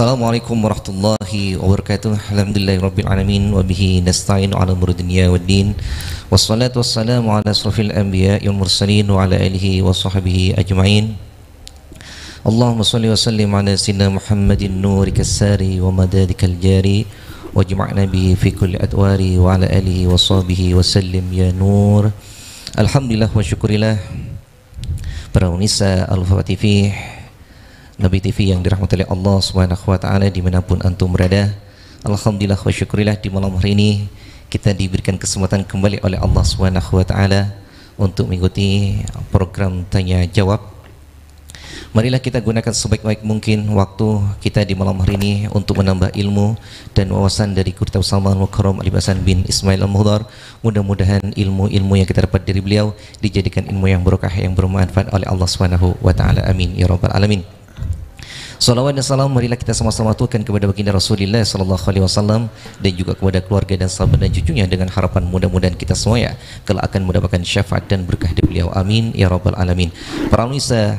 Assalamualaikum warahmatullahi wabarakatuh Alhamdulillahirrabbilalamin Wabihi nasta'in ala umur dunia wa din Wassalatu wassalamu ala asrafil anbiya Yul mursalin wa ala alihi wa sahbihi ajma'in Allahumma salli wa sallim ala sinna Muhammadin nuri kassari wa madadika aljari Wajma'na bihi fi kulli adwari wa ala alihi wa sahbihi wa sallim ya nur Alhamdulillah wa syukurillah Para unisa al-fatihih Nabi TV yang dirahmati oleh Allah Subhanahu wa taala dimanapun antum berada. Alhamdulillah wa syukurillah di malam hari ini kita diberikan kesempatan kembali oleh Allah Subhanahu wa taala untuk mengikuti program tanya jawab. Marilah kita gunakan sebaik-baik mungkin waktu kita di malam hari ini untuk menambah ilmu dan wawasan dari Kurta Salman Mukarram Ali Basan bin Ismail Al-Mudhar. Mudah-mudahan ilmu-ilmu yang kita dapat dari beliau dijadikan ilmu yang berkah yang bermanfaat oleh Allah Subhanahu wa taala. Amin ya rabbal alamin. Salawat dan salam marilah kita sama-sama aturkan kepada baginda Rasulullah sallallahu alaihi wasallam dan juga kepada keluarga dan sahabat dan cucunya dengan harapan mudah-mudahan kita semua ya kelak akan mendapatkan syafaat dan berkah dari beliau. Amin ya rabbal alamin. Para pemirsa,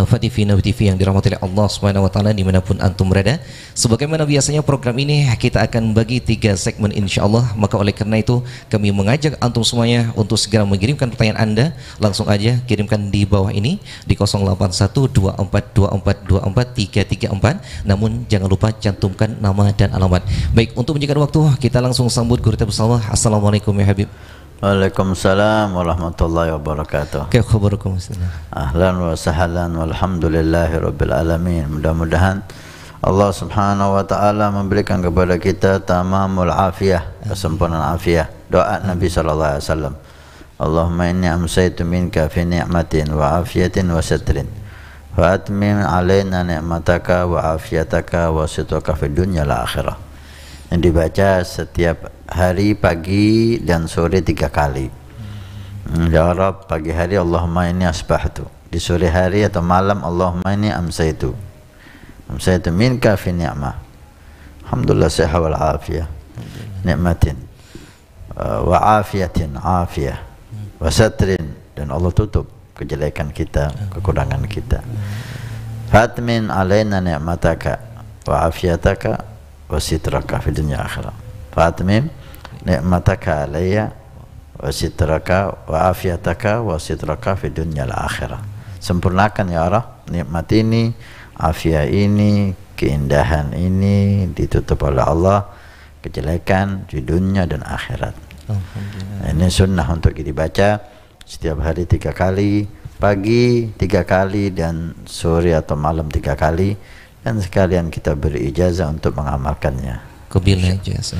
Al-Fatih TV yang dirahmati oleh Allah Subhanahu wa taala dimanapun antum berada. Sebagaimana biasanya program ini kita akan bagi tiga segmen insya Allah. Maka oleh karena itu kami mengajak antum semuanya untuk segera mengirimkan pertanyaan Anda. Langsung aja kirimkan di bawah ini di 081242424334. Namun jangan lupa cantumkan nama dan alamat. Baik, untuk menjaga waktu kita langsung sambut guru kita bersama. Assalamualaikum ya Habib. Waalaikumsalam warahmatullahi wabarakatuh. Kaifa khabarukum Ahlan wa sahlan walhamdulillahi rabbil alamin. Mudah-mudahan Allah Subhanahu wa taala memberikan kepada kita tamamul afiyah, kesempurnaan afiyah. Doa Nabi sallallahu alaihi wasallam. Allahumma inni amsaytu minka fi ni'matin wa afiyatin wa satrin. Fa atmim alaina ni'mataka wa afiyataka wa situka fid dunya al akhirah yang dibaca setiap hari pagi dan sore tiga kali hmm, ya Arab pagi hari Allahumma ini asbahtu di sore hari atau malam Allahumma ini amsaitu amsaitu minka fi ni'mah Alhamdulillah sehat wal afiyah nikmatin eh, wa afiyatin afiyah wa satrin dan Allah tutup kejelekan kita kekurangan kita fatmin alaina ni'mataka wa afiyataka وسترك في الدنيا آخرة فأتمم نعمتك wa وسترك وعافيتك fil في الدنيا akhirah sempurnakan ya Allah nikmat ini afia ini keindahan ini ditutup oleh Allah kejelekan di dunia dan akhirat ini sunnah untuk dibaca setiap hari tiga kali pagi tiga kali dan sore atau malam tiga kali dan sekalian kita beri ijazah untuk mengamalkannya. Kebila ijazah.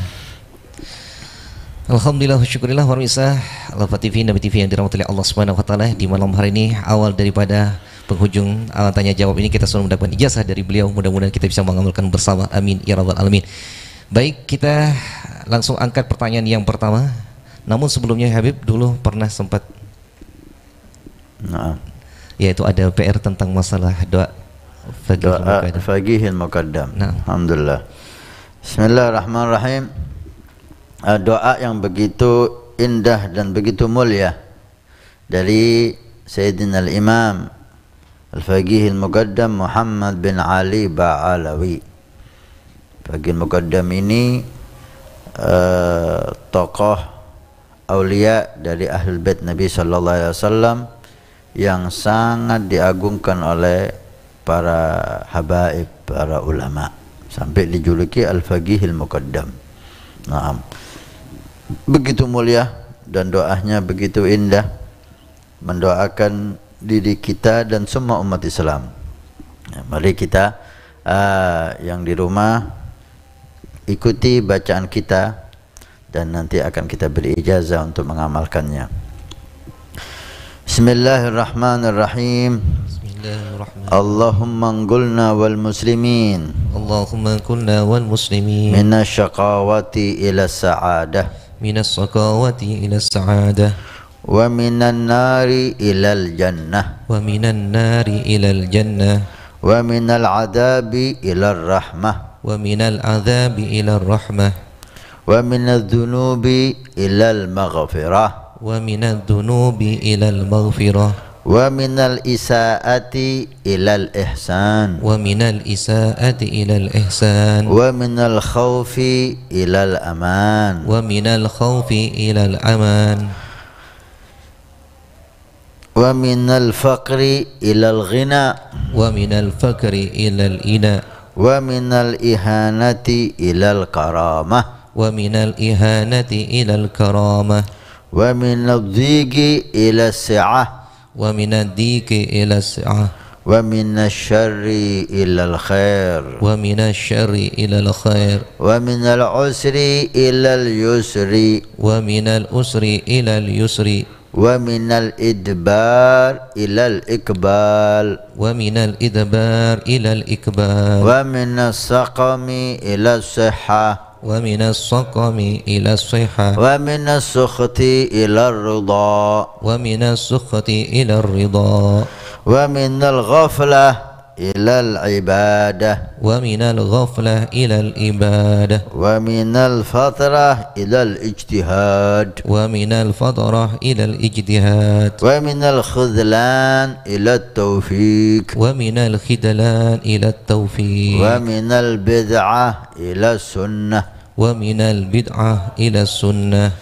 Alhamdulillah syukurillah warmisah Alfa TV Nabi TV yang dirahmati oleh Allah Subhanahu di malam hari ini awal daripada penghujung uh, tanya jawab ini kita sudah mendapatkan ijazah dari beliau mudah-mudahan kita bisa mengamalkan bersama amin ya rabbal alamin. Baik, kita langsung angkat pertanyaan yang pertama. Namun sebelumnya Habib dulu pernah sempat Nah. Yaitu ada PR tentang masalah doa فقيه المقدم فقيه المقدم Alhamdulillah Bismillahirrahmanirrahim eh, doa yang begitu indah dan begitu mulia dari Sayyidina al-Imam Al-Faqih Al-Muqaddam Muhammad bin Ali Ba'alawi Faqih Al-Muqaddam ini uh, tokoh aulia dari Ahlul Bait Nabi Sallallahu Alaihi Wasallam yang sangat diagungkan oleh para habaib para ulama sampai dijuluki al-faqihil muqaddam. Naam. Begitu mulia dan doanya begitu indah mendoakan diri kita dan semua umat Islam. Ya, mari kita uh, yang di rumah ikuti bacaan kita dan nanti akan kita beri ijazah untuk mengamalkannya. Bismillahirrahmanirrahim. Bismillahirrahmanirrahim. الرحمن اللهم انقلنا والمسلمين اللهم انقلنا والمسلمين من الشقاوة إلى السعادة من الشقاوة إلى السعادة ومن النار إلى الجنة ومن النار إلى الجنة ومن العذاب إلى الرحمة ومن العذاب إلى الرحمة ومن الذنوب إلى المغفرة ومن الذنوب إلى المغفرة wa minal isaati ilal ihsan wa minal isaati ilal ihsan wa minal khawfi ilal aman wa minal khawfi ilal aman wa minal faqri ilal ghina wa minal faqri ilal ina wa minal ihanati ilal karamah wa minal ihanati ilal karamah wa minal dhigi ilal si'ah ومن الضيق إلى السعة ومن الشر إلى الخير ومن الشر إلى الخير ومن العسر إلى اليسر ومن الأسر إلى اليسر ومن الإدبار إلى الإقبال ومن الإدبار إلى الإقبال ومن السقم إلى الصحة ومن السقم إلى الصحة ومن السخط إلى الرضا ومن السخط إلى الرضا ومن الغفلة إلى العبادة ومن الغفلة إلى الإبادة ومن الفترة إلى الاجتهاد ومن الفترة إلى الاجتهاد ومن الخذلان إلى التوفيق ومن الخذلان إلى التوفيق ومن البدعة إلى السنة ومن البدعة إلى السنة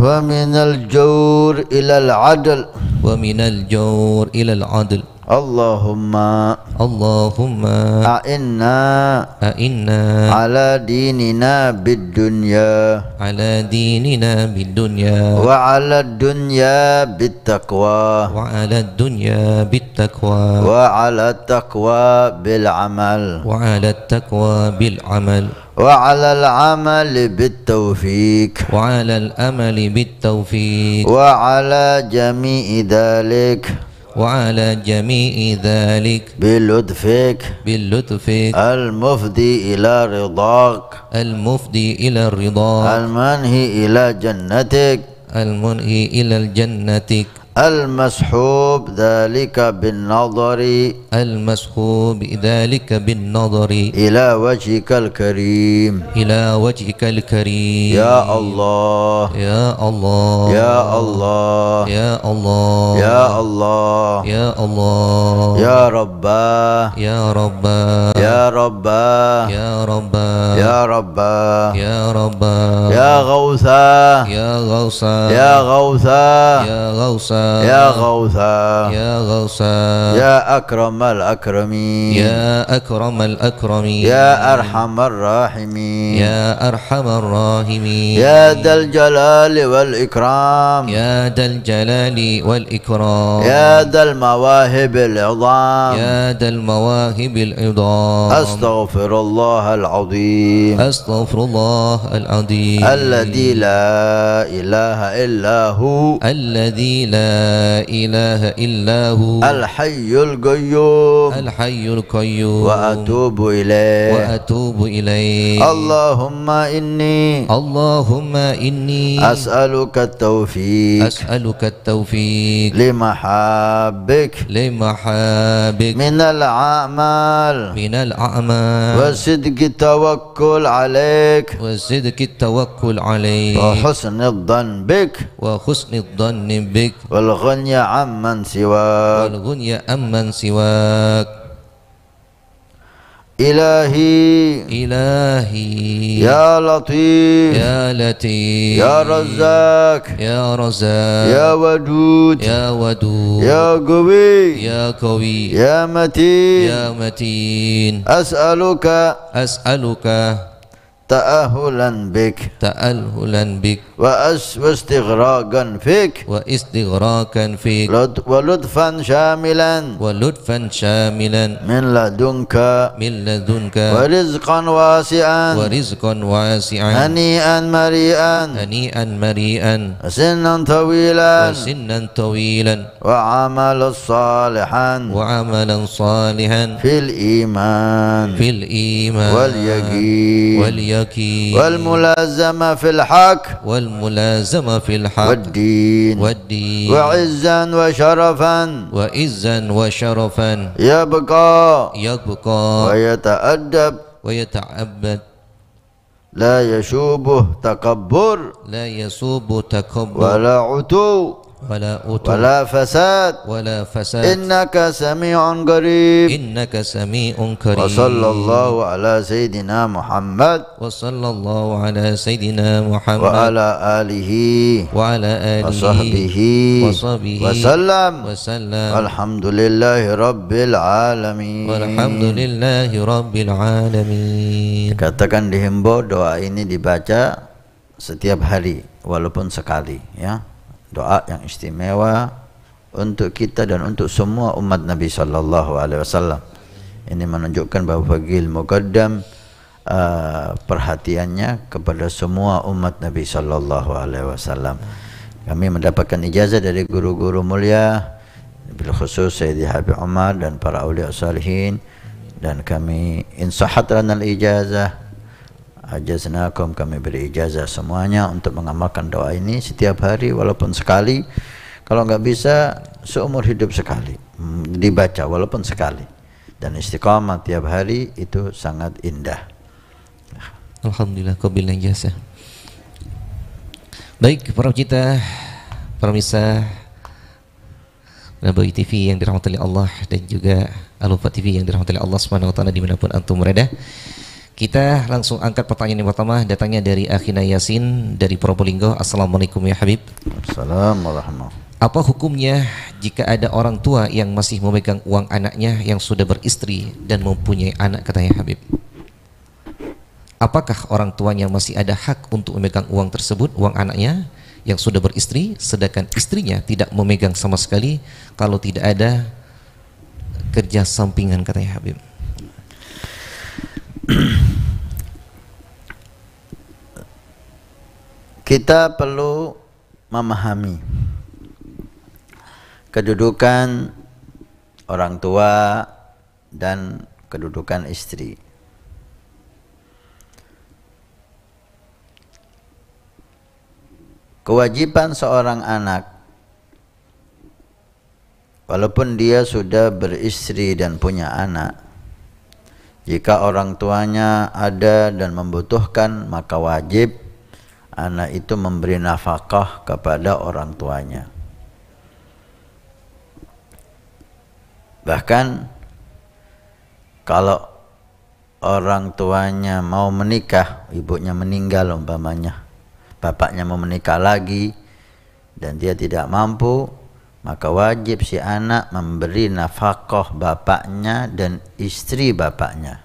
ومن الجور إلى العدل ومن الجور إلى العدل اللهم اللهم أئنا أئنا على ديننا بالدنيا على ديننا بالدنيا وعلى الدنيا بالتقوى وعلى الدنيا بالتقوى وعلى التقوى بالعمل وعلى التقوى بالعمل وعلى العمل بالتوفيق وعلى الأمل بالتوفيق وعلى جميع ذلك وعلى جميع ذلك بلطفك بلطفك المفدي إلى رضاك المفدي إلى رضاك المنهي إلى جنتك المنهي إلى الجنتك المسحوب ذلك بالنظر المسحوب ذلك بالنظر إلى وجهك الكريم إلى وجهك الكريم يا الله يا الله يا الله يا الله يا الله يا الله يا رب يا رب يا رب يا رب يا رب يا رب يا غوثا يا غوثا يا غوثا يا غوثا يا غوثا يا غوثا يا أكرم الأكرمين يا أكرم الأكرمين يا أرحم الراحمين يا أرحم الراحمين يا ذا الجلال والإكرام يا ذا الجلال والإكرام يا ذا المواهب العظام يا ذا المواهب العظام أستغفر الله العظيم أستغفر الله العظيم الذي لا إله إلا هو الذي لا إله إلا هو الحي القيوم الحي القيوم وأتوب إليه وأتوب إليه اللهم إني اللهم إني أسألك التوفيق أسألك التوفيق لمحابك لمحابك من الأعمال من الأعمال وصدق التوكل عليك وصدق التوكل عليك وحسن الظن بك وحسن الظن بك والغني عمن سواك والغني عمن سواك إلهي إلهي يا لطيف يا لطيف يا رزاق يا رزاق يا ودود يا ودود يا قوي يا قوي يا متين يا متين أسألك أسألك تأهلا بك تأهلا بك واستغراقا فيك واستغراقا فيك ولطفا شاملا ولطفا شاملا من لدنك من لدنك ورزقا واسعا ورزقا واسعا هنيئا مريئا هنيئا مريئا سنا طويلا سنا طويلا وعملا صالحا وعملا صالحا في الإيمان في الإيمان واليقين واليقين اليقين والملازمة في الحق والملازمة في الحق والدين والدين وعزا وشرفا وعزا وشرفا يبقى يبقى ويتأدب ويتعبد لا يشوبه تكبر لا يشوبه تكبر ولا عتو ولا أتر ولا فساد ولا فساد إنك سميع قريب إنك سميع قريب وصلى الله على سيدنا محمد وصلى الله على سيدنا محمد وعلى آله وعلى آله وصحبه وصحبه وسلم وسلم الحمد لله رب العالمين والحمد لله رب العالمين katakan dihimbau doa ini dibaca setiap hari walaupun sekali ya doa yang istimewa untuk kita dan untuk semua umat Nabi sallallahu alaihi wasallam. Ini menunjukkan bahwa Gil Muqaddam uh, perhatiannya kepada semua umat Nabi sallallahu alaihi wasallam. Kami mendapatkan ijazah dari guru-guru mulia bil khusus Sayyidi Habib Umar dan para ulil salihin dan kami insahat lana al ijazah ajaznakum kami beri ijazah semuanya untuk mengamalkan doa ini setiap hari walaupun sekali kalau nggak bisa seumur hidup sekali hmm, dibaca walaupun sekali dan istiqamah tiap hari itu sangat indah Alhamdulillah qabilna ijazah Baik para kita misa Nabawi TV yang dirahmati Allah dan juga Alufa TV yang dirahmati Allah Subhanahu wa taala dimanapun antum berada. Kita langsung angkat pertanyaan yang pertama datangnya dari Akhina Yasin dari Probolinggo. Assalamualaikum ya Habib. Assalamualaikum. Apa hukumnya jika ada orang tua yang masih memegang uang anaknya yang sudah beristri dan mempunyai anak katanya Habib? Apakah orang tuanya masih ada hak untuk memegang uang tersebut, uang anaknya yang sudah beristri, sedangkan istrinya tidak memegang sama sekali kalau tidak ada kerja sampingan katanya Habib? kita perlu memahami kedudukan orang tua dan kedudukan istri. Kewajiban seorang anak walaupun dia sudah beristri dan punya anak jika orang tuanya ada dan membutuhkan, maka wajib anak itu memberi nafkah kepada orang tuanya. Bahkan kalau orang tuanya mau menikah, ibunya meninggal umpamanya, bapaknya mau menikah lagi dan dia tidak mampu, maka wajib si anak memberi nafkah bapaknya dan istri bapaknya.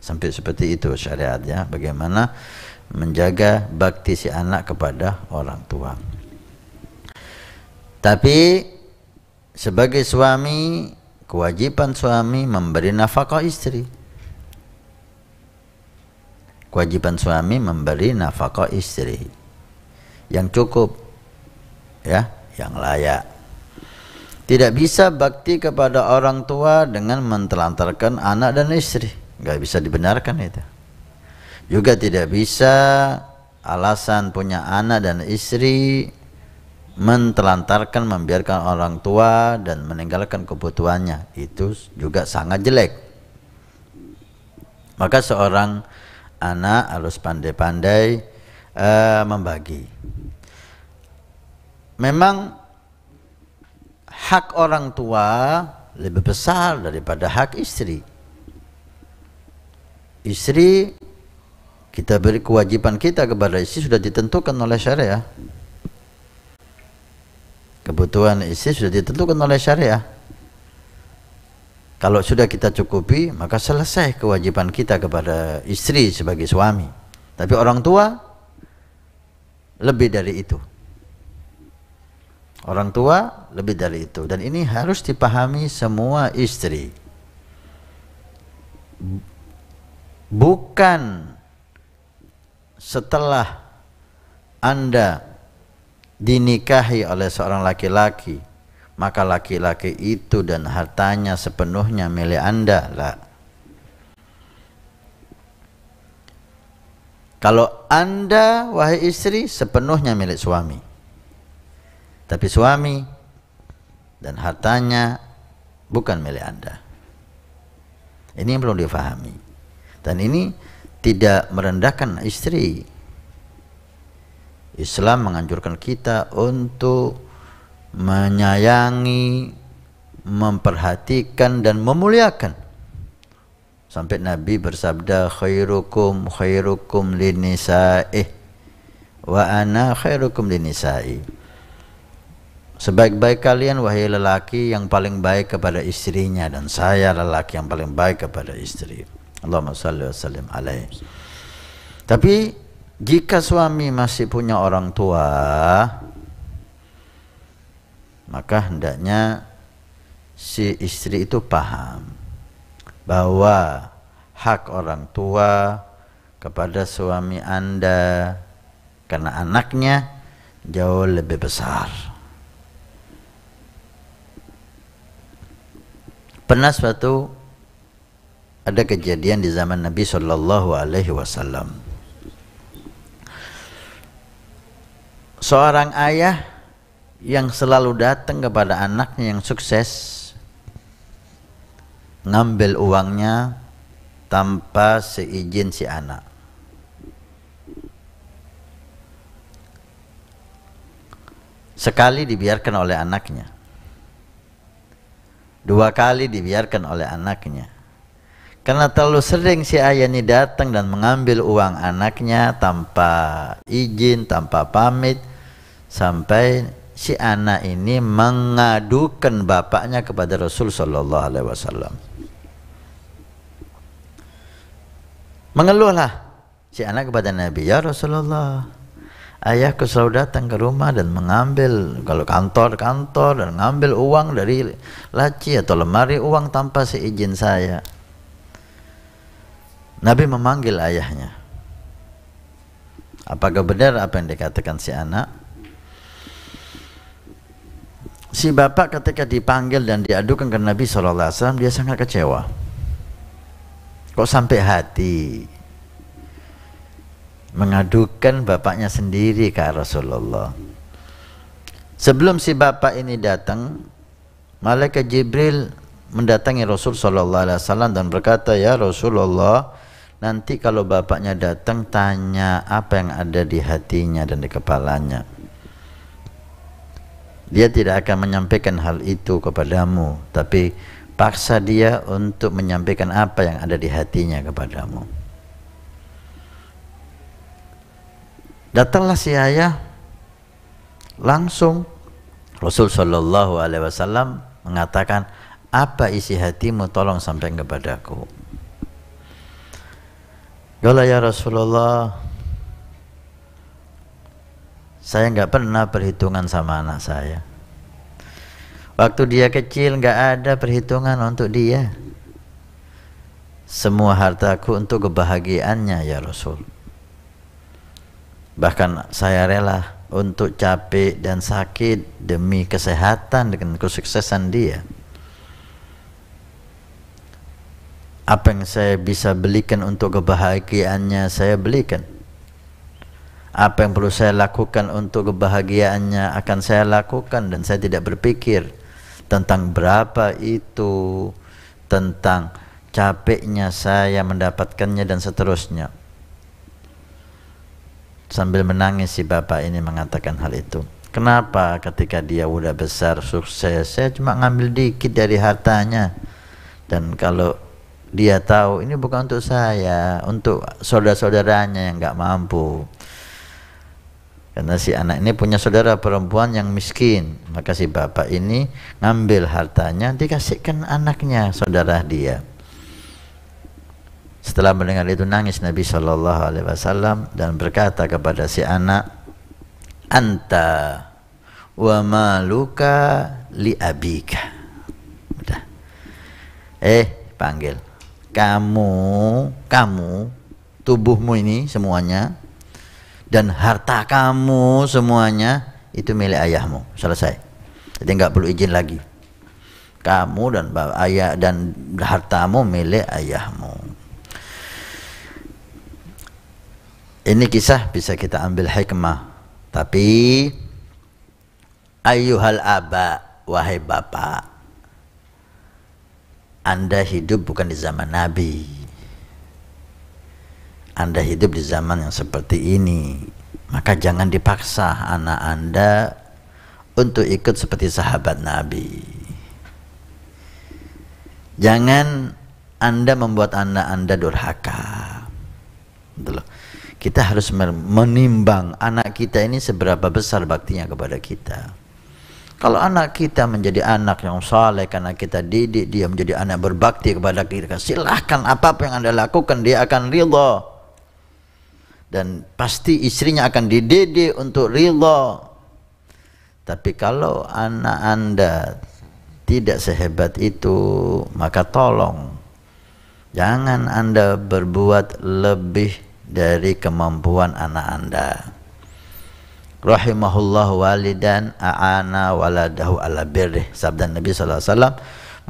Sampai seperti itu syariat ya, bagaimana menjaga bakti si anak kepada orang tua. Tapi sebagai suami, kewajiban suami memberi nafkah istri. Kewajiban suami memberi nafkah istri yang cukup ya, yang layak tidak bisa bakti kepada orang tua dengan mentelantarkan anak dan istri. Gak bisa dibenarkan itu. Juga tidak bisa alasan punya anak dan istri mentelantarkan membiarkan orang tua dan meninggalkan kebutuhannya itu juga sangat jelek maka seorang anak harus pandai-pandai uh, membagi memang hak orang tua lebih besar daripada hak istri. Istri kita beri kewajiban kita kepada istri sudah ditentukan oleh syariah. Kebutuhan istri sudah ditentukan oleh syariah. Kalau sudah kita cukupi, maka selesai kewajiban kita kepada istri sebagai suami. Tapi orang tua lebih dari itu orang tua lebih dari itu dan ini harus dipahami semua istri bukan setelah Anda dinikahi oleh seorang laki-laki maka laki-laki itu dan hartanya sepenuhnya milik Anda lah kalau Anda wahai istri sepenuhnya milik suami tapi suami dan hartanya bukan milik Anda. Ini yang perlu difahami. Dan ini tidak merendahkan istri. Islam menganjurkan kita untuk menyayangi, memperhatikan dan memuliakan. Sampai Nabi bersabda khairukum khairukum linisaih wa ana khairukum linisaih Sebaik-baik kalian wahai lelaki yang paling baik kepada istrinya dan saya lelaki yang paling baik kepada istri. Allahumma salli wa sallim alaihi. Tapi jika suami masih punya orang tua maka hendaknya si istri itu paham bahwa hak orang tua kepada suami Anda karena anaknya jauh lebih besar. Pernah suatu ada kejadian di zaman Nabi Shallallahu Alaihi Wasallam. Seorang ayah yang selalu datang kepada anaknya yang sukses ngambil uangnya tanpa seizin si anak. Sekali dibiarkan oleh anaknya. Dua kali dibiarkan oleh anaknya. Karena terlalu sering si ayah ini datang dan mengambil uang anaknya tanpa izin, tanpa pamit. Sampai si anak ini mengadukan bapaknya kepada Rasul Sallallahu Alaihi Wasallam. Mengeluhlah si anak kepada Nabi, Ya Rasulullah, ayahku selalu datang ke rumah dan mengambil kalau kantor-kantor dan mengambil uang dari laci atau lemari uang tanpa seizin saya. Nabi memanggil ayahnya. Apakah benar apa yang dikatakan si anak? Si bapak ketika dipanggil dan diadukan ke Nabi SAW, dia sangat kecewa. Kok sampai hati? mengadukan bapaknya sendiri ke Rasulullah. Sebelum si bapak ini datang, malaikat Jibril mendatangi Rasul sallallahu alaihi wasallam dan berkata, "Ya Rasulullah, nanti kalau bapaknya datang tanya apa yang ada di hatinya dan di kepalanya." Dia tidak akan menyampaikan hal itu kepadamu, tapi paksa dia untuk menyampaikan apa yang ada di hatinya kepadamu. datanglah si ayah langsung Rasul Shallallahu Alaihi Wasallam mengatakan apa isi hatimu tolong sampaikan kepadaku Gala ya Rasulullah saya nggak pernah perhitungan sama anak saya waktu dia kecil nggak ada perhitungan untuk dia semua hartaku untuk kebahagiaannya ya Rasul Bahkan saya rela untuk capek dan sakit demi kesehatan dengan kesuksesan dia. Apa yang saya bisa belikan untuk kebahagiaannya, saya belikan. Apa yang perlu saya lakukan untuk kebahagiaannya akan saya lakukan dan saya tidak berpikir tentang berapa itu, tentang capeknya saya mendapatkannya dan seterusnya. Sambil menangis si bapak ini mengatakan hal itu. Kenapa ketika dia udah besar sukses, saya cuma ngambil dikit dari hartanya. Dan kalau dia tahu ini bukan untuk saya, untuk saudara-saudaranya yang nggak mampu. Karena si anak ini punya saudara perempuan yang miskin, maka si bapak ini ngambil hartanya dikasihkan anaknya, saudara dia. Setelah mendengar itu nangis Nabi Shallallahu Alaihi Wasallam dan berkata kepada si anak, anta wa maluka li abika. Udah. Eh, panggil. Kamu, kamu, tubuhmu ini semuanya dan harta kamu semuanya itu milik ayahmu. Selesai. Jadi nggak perlu izin lagi. Kamu dan ayah dan hartamu milik ayahmu. Ini kisah bisa kita ambil hikmah. Tapi ayuhal aba wahai bapak. Anda hidup bukan di zaman Nabi. Anda hidup di zaman yang seperti ini. Maka jangan dipaksa anak Anda untuk ikut seperti sahabat Nabi. Jangan Anda membuat anak Anda durhaka. Betul kita harus menimbang anak kita ini seberapa besar baktinya kepada kita. Kalau anak kita menjadi anak yang saleh karena kita didik dia menjadi anak berbakti kepada kita, silahkan apa apa-apa yang Anda lakukan dia akan ridho. Dan pasti istrinya akan dididik untuk ridho. Tapi kalau anak Anda tidak sehebat itu, maka tolong jangan Anda berbuat lebih dari kemampuan anak Anda. Rahimahullah walidan a'ana waladahu ala birrih. Sabda Nabi saw.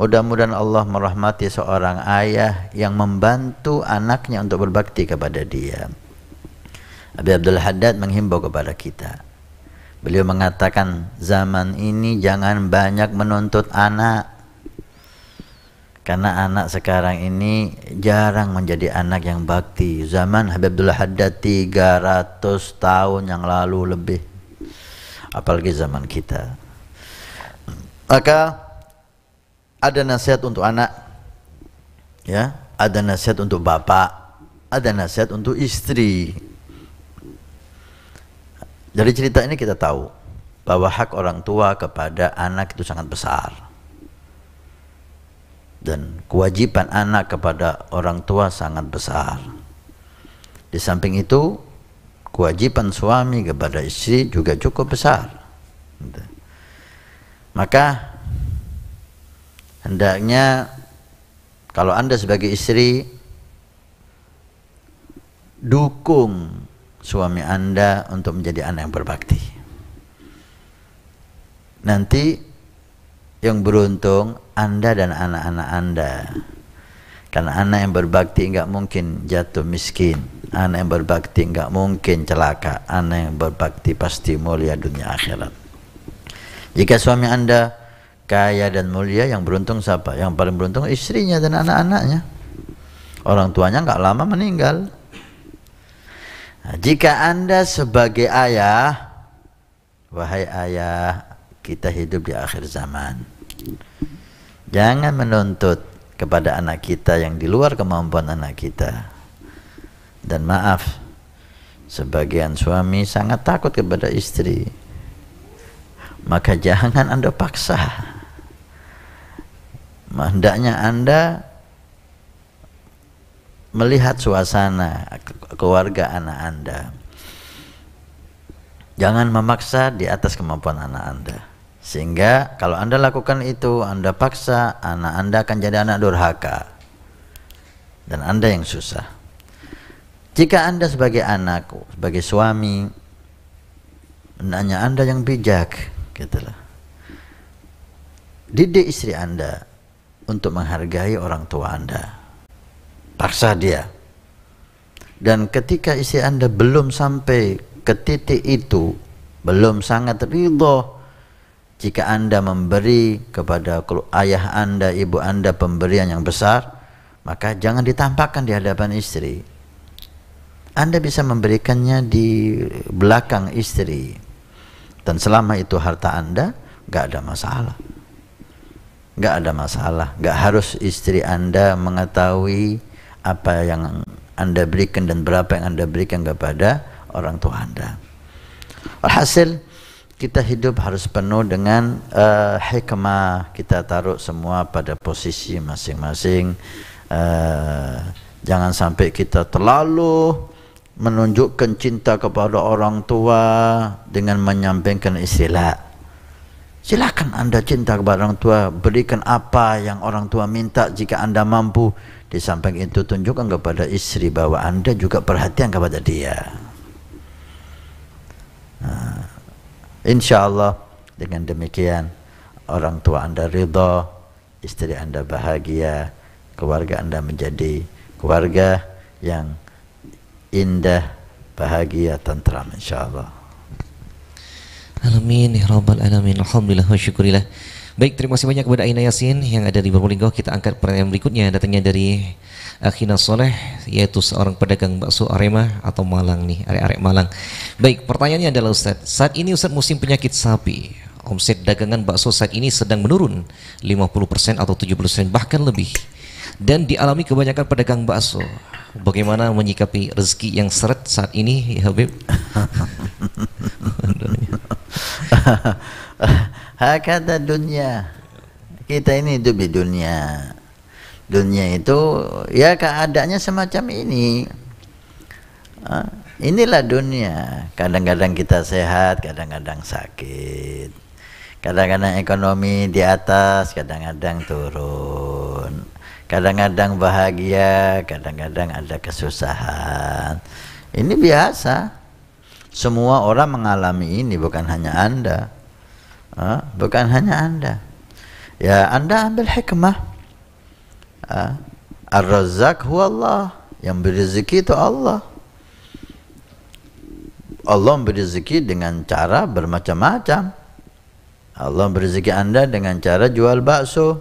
mudah-mudahan Allah merahmati seorang ayah yang membantu anaknya untuk berbakti kepada dia. Abi Abdul Haddad menghimbau kepada kita. Beliau mengatakan zaman ini jangan banyak menuntut anak karena anak sekarang ini jarang menjadi anak yang bakti zaman Habibullah Haddad 300 tahun yang lalu lebih apalagi zaman kita maka ada nasihat untuk anak ya ada nasihat untuk bapak ada nasihat untuk istri dari cerita ini kita tahu bahwa hak orang tua kepada anak itu sangat besar dan kewajiban anak kepada orang tua sangat besar. Di samping itu, kewajiban suami kepada istri juga cukup besar. Maka hendaknya kalau Anda sebagai istri dukung suami Anda untuk menjadi anak yang berbakti. Nanti yang beruntung Anda dan anak-anak Anda. Karena anak yang berbakti nggak mungkin jatuh miskin. Anak yang berbakti nggak mungkin celaka. Anak yang berbakti pasti mulia dunia akhirat. Jika suami Anda kaya dan mulia, yang beruntung siapa? Yang paling beruntung istrinya dan anak-anaknya. Orang tuanya nggak lama meninggal. Nah, jika Anda sebagai ayah, wahai ayah, kita hidup di akhir zaman. Jangan menuntut kepada anak kita yang di luar kemampuan anak kita. Dan maaf, sebagian suami sangat takut kepada istri. Maka jangan Anda paksa. Hendaknya Anda melihat suasana keluarga anak Anda. Jangan memaksa di atas kemampuan anak Anda. Sehingga kalau Anda lakukan itu, Anda paksa, anak Anda akan jadi anak durhaka. Dan Anda yang susah. Jika Anda sebagai anak, sebagai suami, nanya Anda yang bijak, gitulah. Didik istri Anda untuk menghargai orang tua Anda. Paksa dia. Dan ketika istri Anda belum sampai ke titik itu, belum sangat ridho jika Anda memberi kepada ayah Anda, ibu Anda pemberian yang besar, maka jangan ditampakkan di hadapan istri. Anda bisa memberikannya di belakang istri. Dan selama itu harta Anda, gak ada masalah. Gak ada masalah. Gak harus istri Anda mengetahui apa yang Anda berikan dan berapa yang Anda berikan kepada orang tua Anda. Alhasil, kita hidup harus penuh dengan uh, hikmah kita taruh semua pada posisi masing-masing uh, jangan sampai kita terlalu menunjukkan cinta kepada orang tua dengan menyampingkan istilah silakan anda cinta kepada orang tua berikan apa yang orang tua minta jika anda mampu di samping itu tunjukkan kepada istri bahwa anda juga perhatian kepada dia nah Insya Allah dengan demikian orang tua anda ridho, istri anda bahagia, keluarga anda menjadi keluarga yang indah, bahagia, tentram insya Allah. Alamin, ya Rabbal Alamin, Alhamdulillah wa syukurillah. Baik, terima kasih banyak kepada Aina Yasin yang ada di Probolinggo. Kita angkat pertanyaan berikutnya datangnya dari Akhina eh, Soleh yaitu seorang pedagang bakso Arema atau Malang nih, arek-arek Malang. Baik, pertanyaannya adalah Ustaz, saat ini Ustaz musim penyakit sapi. Omset dagangan bakso saat ini sedang menurun 50% atau 70% bahkan lebih dan dialami kebanyakan pedagang bakso. Bagaimana menyikapi rezeki yang seret saat ini, ya Habib? hakata dunia kita ini hidup di dunia dunia itu ya keadaannya semacam ini ah, inilah dunia kadang-kadang kita sehat kadang-kadang sakit kadang-kadang ekonomi di atas kadang-kadang turun kadang-kadang bahagia kadang-kadang ada kesusahan ini biasa semua orang mengalami ini bukan hanya anda ha? bukan hanya anda ya anda ambil hikmah ha? ar-razzaq huwa Allah yang beri rezeki itu Allah Allah memberi rezeki dengan cara bermacam-macam Allah memberi rezeki anda dengan cara jual bakso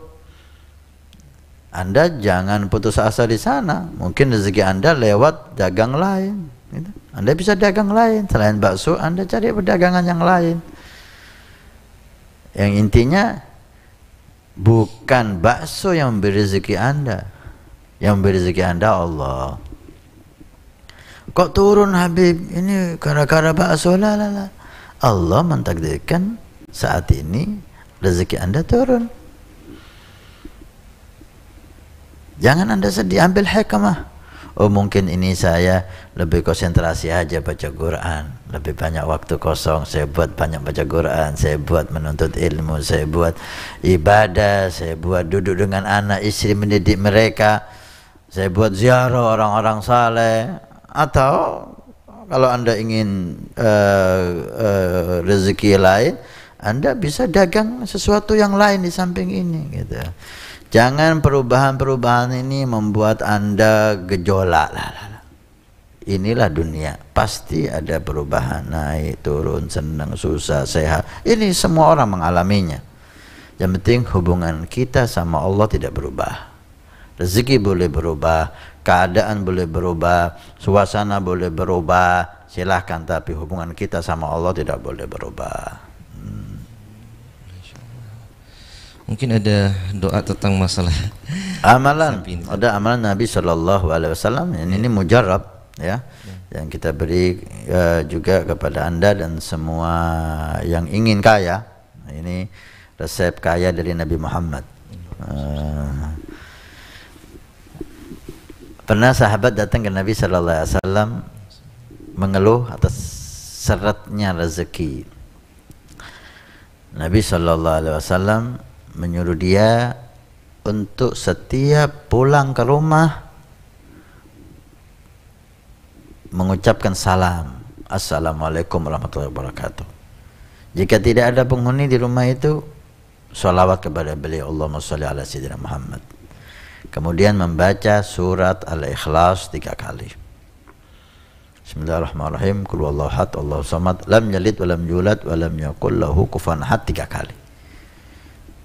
anda jangan putus asa di sana. Mungkin rezeki Anda lewat dagang lain. Gitu. Anda bisa dagang lain selain bakso. Anda cari perdagangan yang lain. Yang intinya bukan bakso yang memberi rezeki Anda. Yang memberi rezeki Anda Allah. Kok turun Habib? Ini gara-gara bakso lah lah lah. Allah mentakdirkan saat ini rezeki Anda turun. Jangan Anda sedih, ambil hikmah. Oh mungkin ini saya lebih konsentrasi aja baca Quran lebih banyak waktu kosong saya buat banyak baca Quran saya buat menuntut ilmu saya buat ibadah saya buat duduk dengan anak istri mendidik mereka saya buat ziarah orang-orang saleh atau kalau anda ingin uh, uh, rezeki lain anda bisa dagang sesuatu yang lain di samping ini gitu jangan perubahan-perubahan ini membuat anda gejolak lah, lah, lah inilah dunia pasti ada perubahan naik turun senang susah sehat ini semua orang mengalaminya yang penting hubungan kita sama Allah tidak berubah rezeki boleh berubah keadaan boleh berubah suasana boleh berubah silahkan tapi hubungan kita sama Allah tidak boleh berubah hmm. mungkin ada doa tentang masalah amalan ada amalan Nabi Shallallahu Alaihi Wasallam ini, ini mujarab ya yang kita beri uh, juga kepada anda dan semua yang ingin kaya nah, ini resep kaya dari Nabi Muhammad uh, pernah sahabat datang ke Nabi Shallallahu Alaihi Wasallam mengeluh atas seretnya rezeki Nabi Shallallahu Alaihi Wasallam menyuruh dia untuk setiap pulang ke rumah mengucapkan salam Assalamualaikum warahmatullahi wabarakatuh jika tidak ada penghuni di rumah itu salawat kepada beliau Allahumma salli ala sayyidina Muhammad kemudian membaca surat al-ikhlas tiga kali Bismillahirrahmanirrahim Kul wallahu had Allahu samad Lam yalid wa lam yulad wa lam yakul lahu kufuwan ahad Tiga kali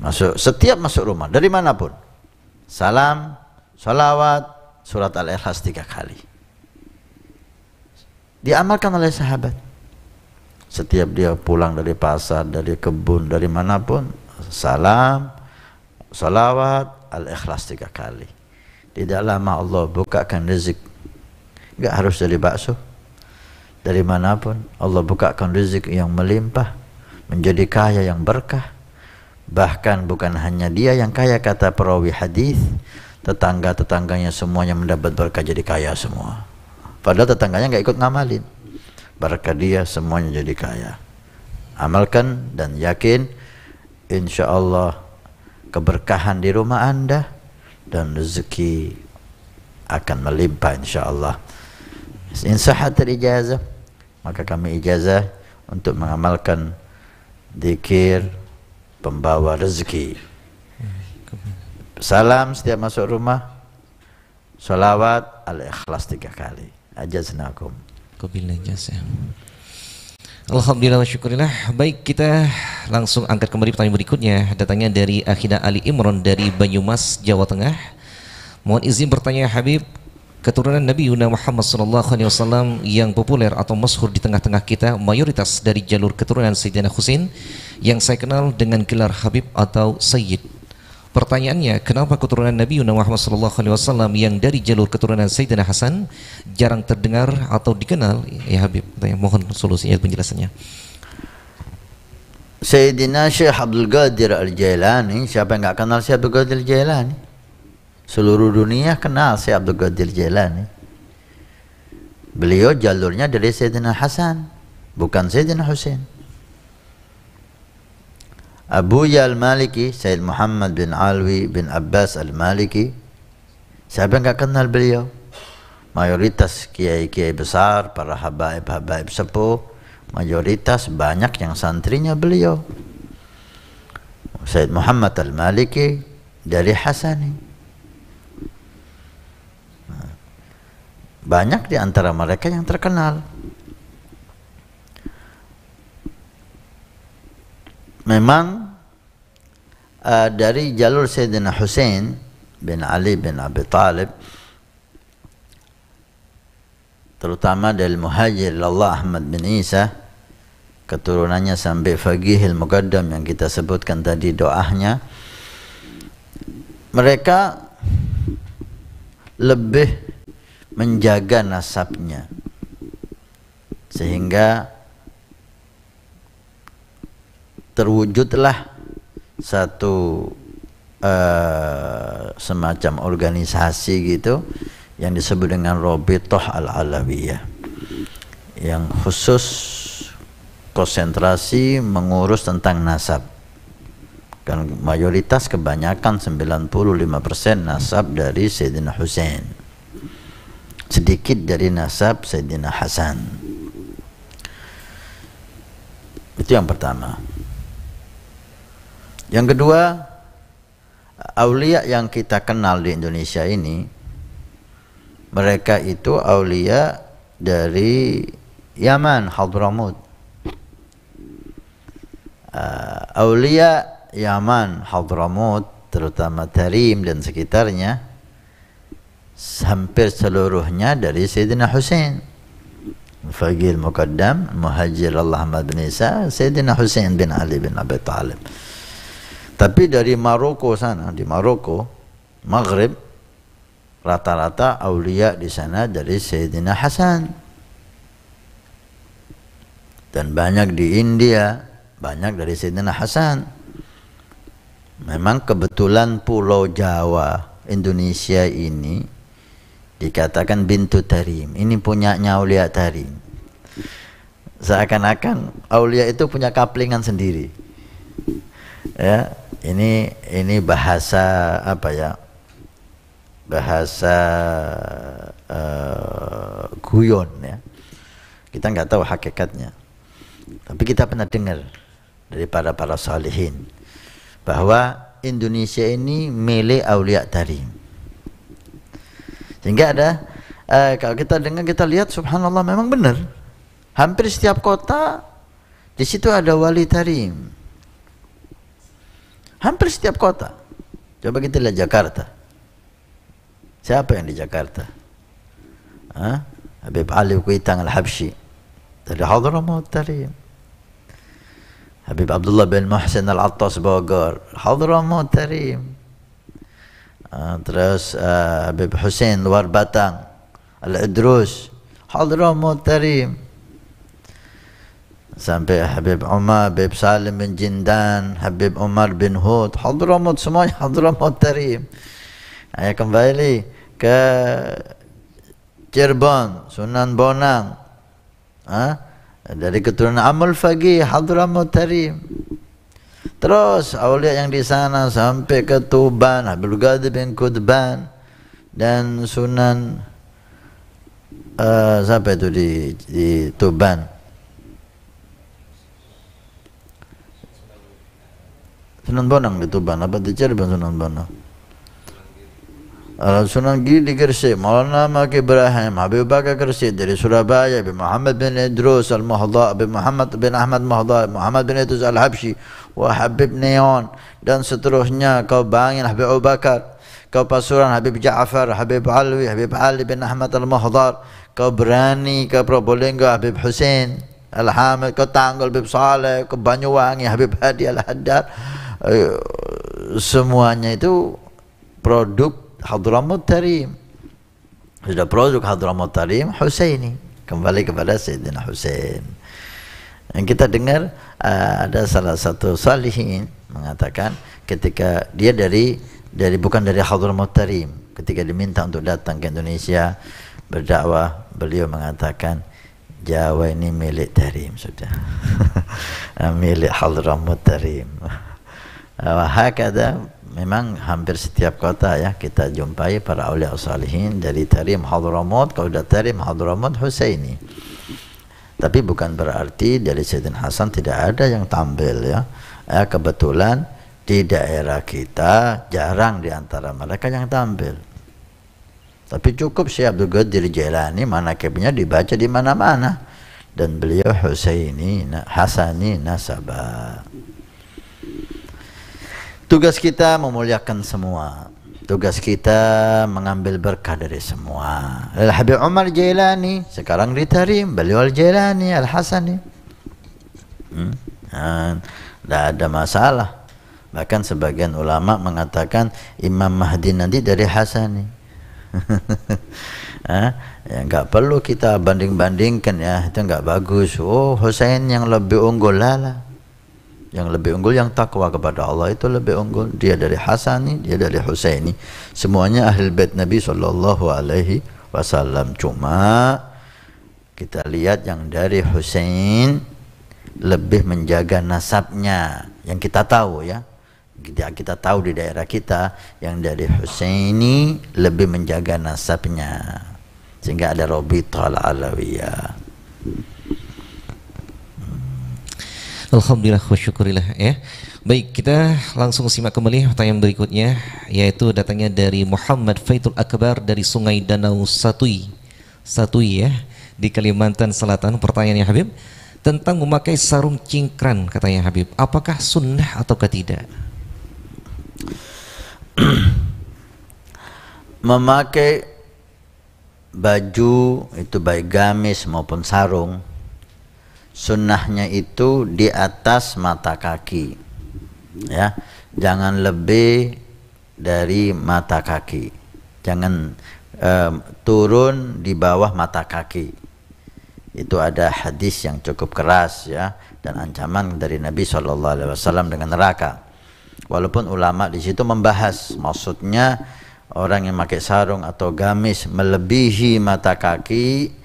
Masuk Setiap masuk rumah Dari manapun Salam Salawat Surat al-ikhlas tiga kali diamalkan oleh sahabat setiap dia pulang dari pasar dari kebun dari manapun salam salawat al-ikhlas tiga kali tidak lama Allah bukakan rezik nggak harus dari bakso dari manapun Allah bukakan rezik yang melimpah menjadi kaya yang berkah bahkan bukan hanya dia yang kaya kata perawi hadis tetangga-tetangganya semuanya mendapat berkah jadi kaya semua Padahal tetangganya nggak ikut ngamalin. Barakah dia semuanya jadi kaya. Amalkan dan yakin insya Allah keberkahan di rumah anda dan rezeki akan melimpah insya Allah. Insya ijazah maka kami ijazah untuk mengamalkan dikir pembawa rezeki. Salam setiap masuk rumah, salawat al-ikhlas tiga kali ajaznakum. Qabil jasa. Ya. Alhamdulillah wa syukurillah. Baik, kita langsung angkat kembali pertanyaan berikutnya. Datangnya dari Akhida Ali Imron dari Banyumas, Jawa Tengah. Mohon izin bertanya Habib, keturunan Nabi Yuna Muhammad SAW yang populer atau masyhur di tengah-tengah kita mayoritas dari jalur keturunan Sayyidina Husin, yang saya kenal dengan gelar Habib atau Sayyid Pertanyaannya, kenapa keturunan Nabi Yunus Muhammad Sallallahu Alaihi Wasallam yang dari jalur keturunan Sayyidina Hasan jarang terdengar atau dikenal? Ya Habib, tanya, mohon solusinya penjelasannya. Sayyidina Syekh Abdul Qadir Al-Jailani, siapa yang nggak kenal Syekh Abdul Qadir Al-Jailani? Seluruh dunia kenal Syekh Abdul Qadir Al-Jailani. Beliau jalurnya dari Sayyidina Hasan, bukan Sayyidina Husain. Abu al-Maliki Sayyid Muhammad bin Alwi bin Abbas al-Maliki Siapa yang gak kenal beliau? Mayoritas kiai-kiai besar, para habaib-habaib sepuh Mayoritas banyak yang santrinya beliau Sayyid Muhammad al-Maliki dari Hasani Banyak di antara mereka yang terkenal memang uh, dari jalur Sayyidina Hussein bin Ali bin Abi Talib terutama dari Muhajir Allah Ahmad bin Isa keturunannya sampai Fagihil Muqaddam yang kita sebutkan tadi doanya mereka lebih menjaga nasabnya sehingga terwujudlah satu uh, semacam organisasi gitu yang disebut dengan Robitoh Al-Alawiyah yang khusus konsentrasi mengurus tentang nasab kan mayoritas kebanyakan 95% nasab dari Sayyidina Hussein sedikit dari nasab Sayyidina Hasan itu yang pertama yang kedua, aulia yang kita kenal di Indonesia ini mereka itu aulia dari Yaman, Hadramut. Uh, ah, aulia Yaman, Hadramut, terutama Tarim dan sekitarnya hampir seluruhnya dari Sayyidina Hussein. Fagil Muqaddam, Muhajir Allah Ahmad bin Isa, Sayyidina Hussein bin Ali bin Abi Talib. Ta tapi dari Maroko sana, di Maroko, Maghrib, rata-rata aulia di sana dari Sayyidina Hasan. Dan banyak di India, banyak dari Sayyidina Hasan. Memang kebetulan Pulau Jawa, Indonesia ini dikatakan bintu tarim. Ini punyanya aulia tarim. Seakan-akan aulia itu punya kaplingan sendiri ya ini ini bahasa apa ya bahasa uh, guyon ya kita nggak tahu hakikatnya tapi kita pernah dengar dari para para salihin bahwa Indonesia ini milik aulia tarim sehingga ada uh, kalau kita dengar kita lihat subhanallah memang benar hampir setiap kota di situ ada wali tarim Hampir setiap kota. Coba kita lihat Jakarta. Siapa yang di Jakarta? Hah? Habib Ali Kuitang Al-Habsyi. Dari Hadramaut Tarim. Habib Abdullah bin Muhsin Al-Attas Bogor. Hadramaut Tarim. Uh, terus uh, Habib Hussein luar Batang. Al-Idrus. Hadramaut Tarim sampai Habib Umar, Habib Salim bin Jindan, Habib Umar bin Hud, Hadramut semuanya Hadramut Tarim. Saya kembali ke Cirebon, Sunan Bonang. Ha? Dari keturunan Amul Fagi, Hadramut Tarim. Terus awliya yang di sana sampai ke Tuban, Habib Ghadir bin Kudban dan Sunan uh, siapa itu di, di Tuban. سنان بانگ تو بانا پتی چر بان سنان بانا سنان گیر دیگر سے مولانا ماک ابراہیم حبی باکا کرسی دری سرابایا بی محمد بن ادروس المحضا بی محمد بن احمد محضا محمد بن ادروس الحبشی و حبیب نیان دن ستروحنیا کو بانگین حبی عباکر کو پاسوران حبیب جعفر حبیب علوی حبیب علی بن احمد المحضار کو برانی کو پروبولنگو حبیب حسین الحامد کو تانگل بیب صالح کو بانیو وانگی حبیب حدی الحدار حبیب حدی الحدار Eh, semuanya itu produk Hadramut Tarim sudah produk Hadramut Tarim Husaini kembali kepada Sayyidina Husain yang kita dengar eh, ada salah satu salihin mengatakan ketika dia dari dari bukan dari Hadramut Tarim ketika diminta untuk datang ke Indonesia berdakwah beliau mengatakan Jawa ini milik Tarim sudah milik Hadramut Tarim Eh, kada memang hampir setiap kota ya kita jumpai para awliya salihin dari Tarim Hadramut kalau sudah Tarim Hadramut Husaini tapi bukan berarti dari Sayyidina Hasan tidak ada yang tampil ya eh, kebetulan di daerah kita jarang di antara mereka yang tampil tapi cukup si Abdul Ghadir Jailani manakibnya dibaca di mana-mana dan beliau Husaini Hasani Nasabah Tugas kita memuliakan semua. Tugas kita mengambil berkah dari semua. Al Habib Umar Jailani sekarang ditarim beliau Al Jailani Al Hasani. Hmm? Tidak ah, ada masalah. Bahkan sebagian ulama mengatakan Imam Mahdi nanti dari Hasani. ha? Ah, ya nggak perlu kita banding bandingkan ya itu nggak bagus. Oh Husain yang lebih unggul lah. lah yang lebih unggul yang takwa kepada Allah itu lebih unggul dia dari Hasani dia dari Husaini semuanya ahli bait Nabi sallallahu alaihi wasallam cuma kita lihat yang dari Husain lebih menjaga nasabnya yang kita tahu ya kita, kita tahu di daerah kita yang dari Husaini lebih menjaga nasabnya sehingga ada Robi al-Alawiyah Alhamdulillah wa syukurillah ya. Baik, kita langsung simak kembali pertanyaan berikutnya yaitu datangnya dari Muhammad Faitul Akbar dari Sungai Danau Satui. Satui ya, di Kalimantan Selatan. Pertanyaannya Habib tentang memakai sarung cingkran katanya Habib. Apakah sunnah atau tidak? memakai baju itu baik gamis maupun sarung sunnahnya itu di atas mata kaki ya jangan lebih dari mata kaki jangan eh, turun di bawah mata kaki itu ada hadis yang cukup keras ya dan ancaman dari Nabi saw dengan neraka walaupun ulama di situ membahas maksudnya orang yang pakai sarung atau gamis melebihi mata kaki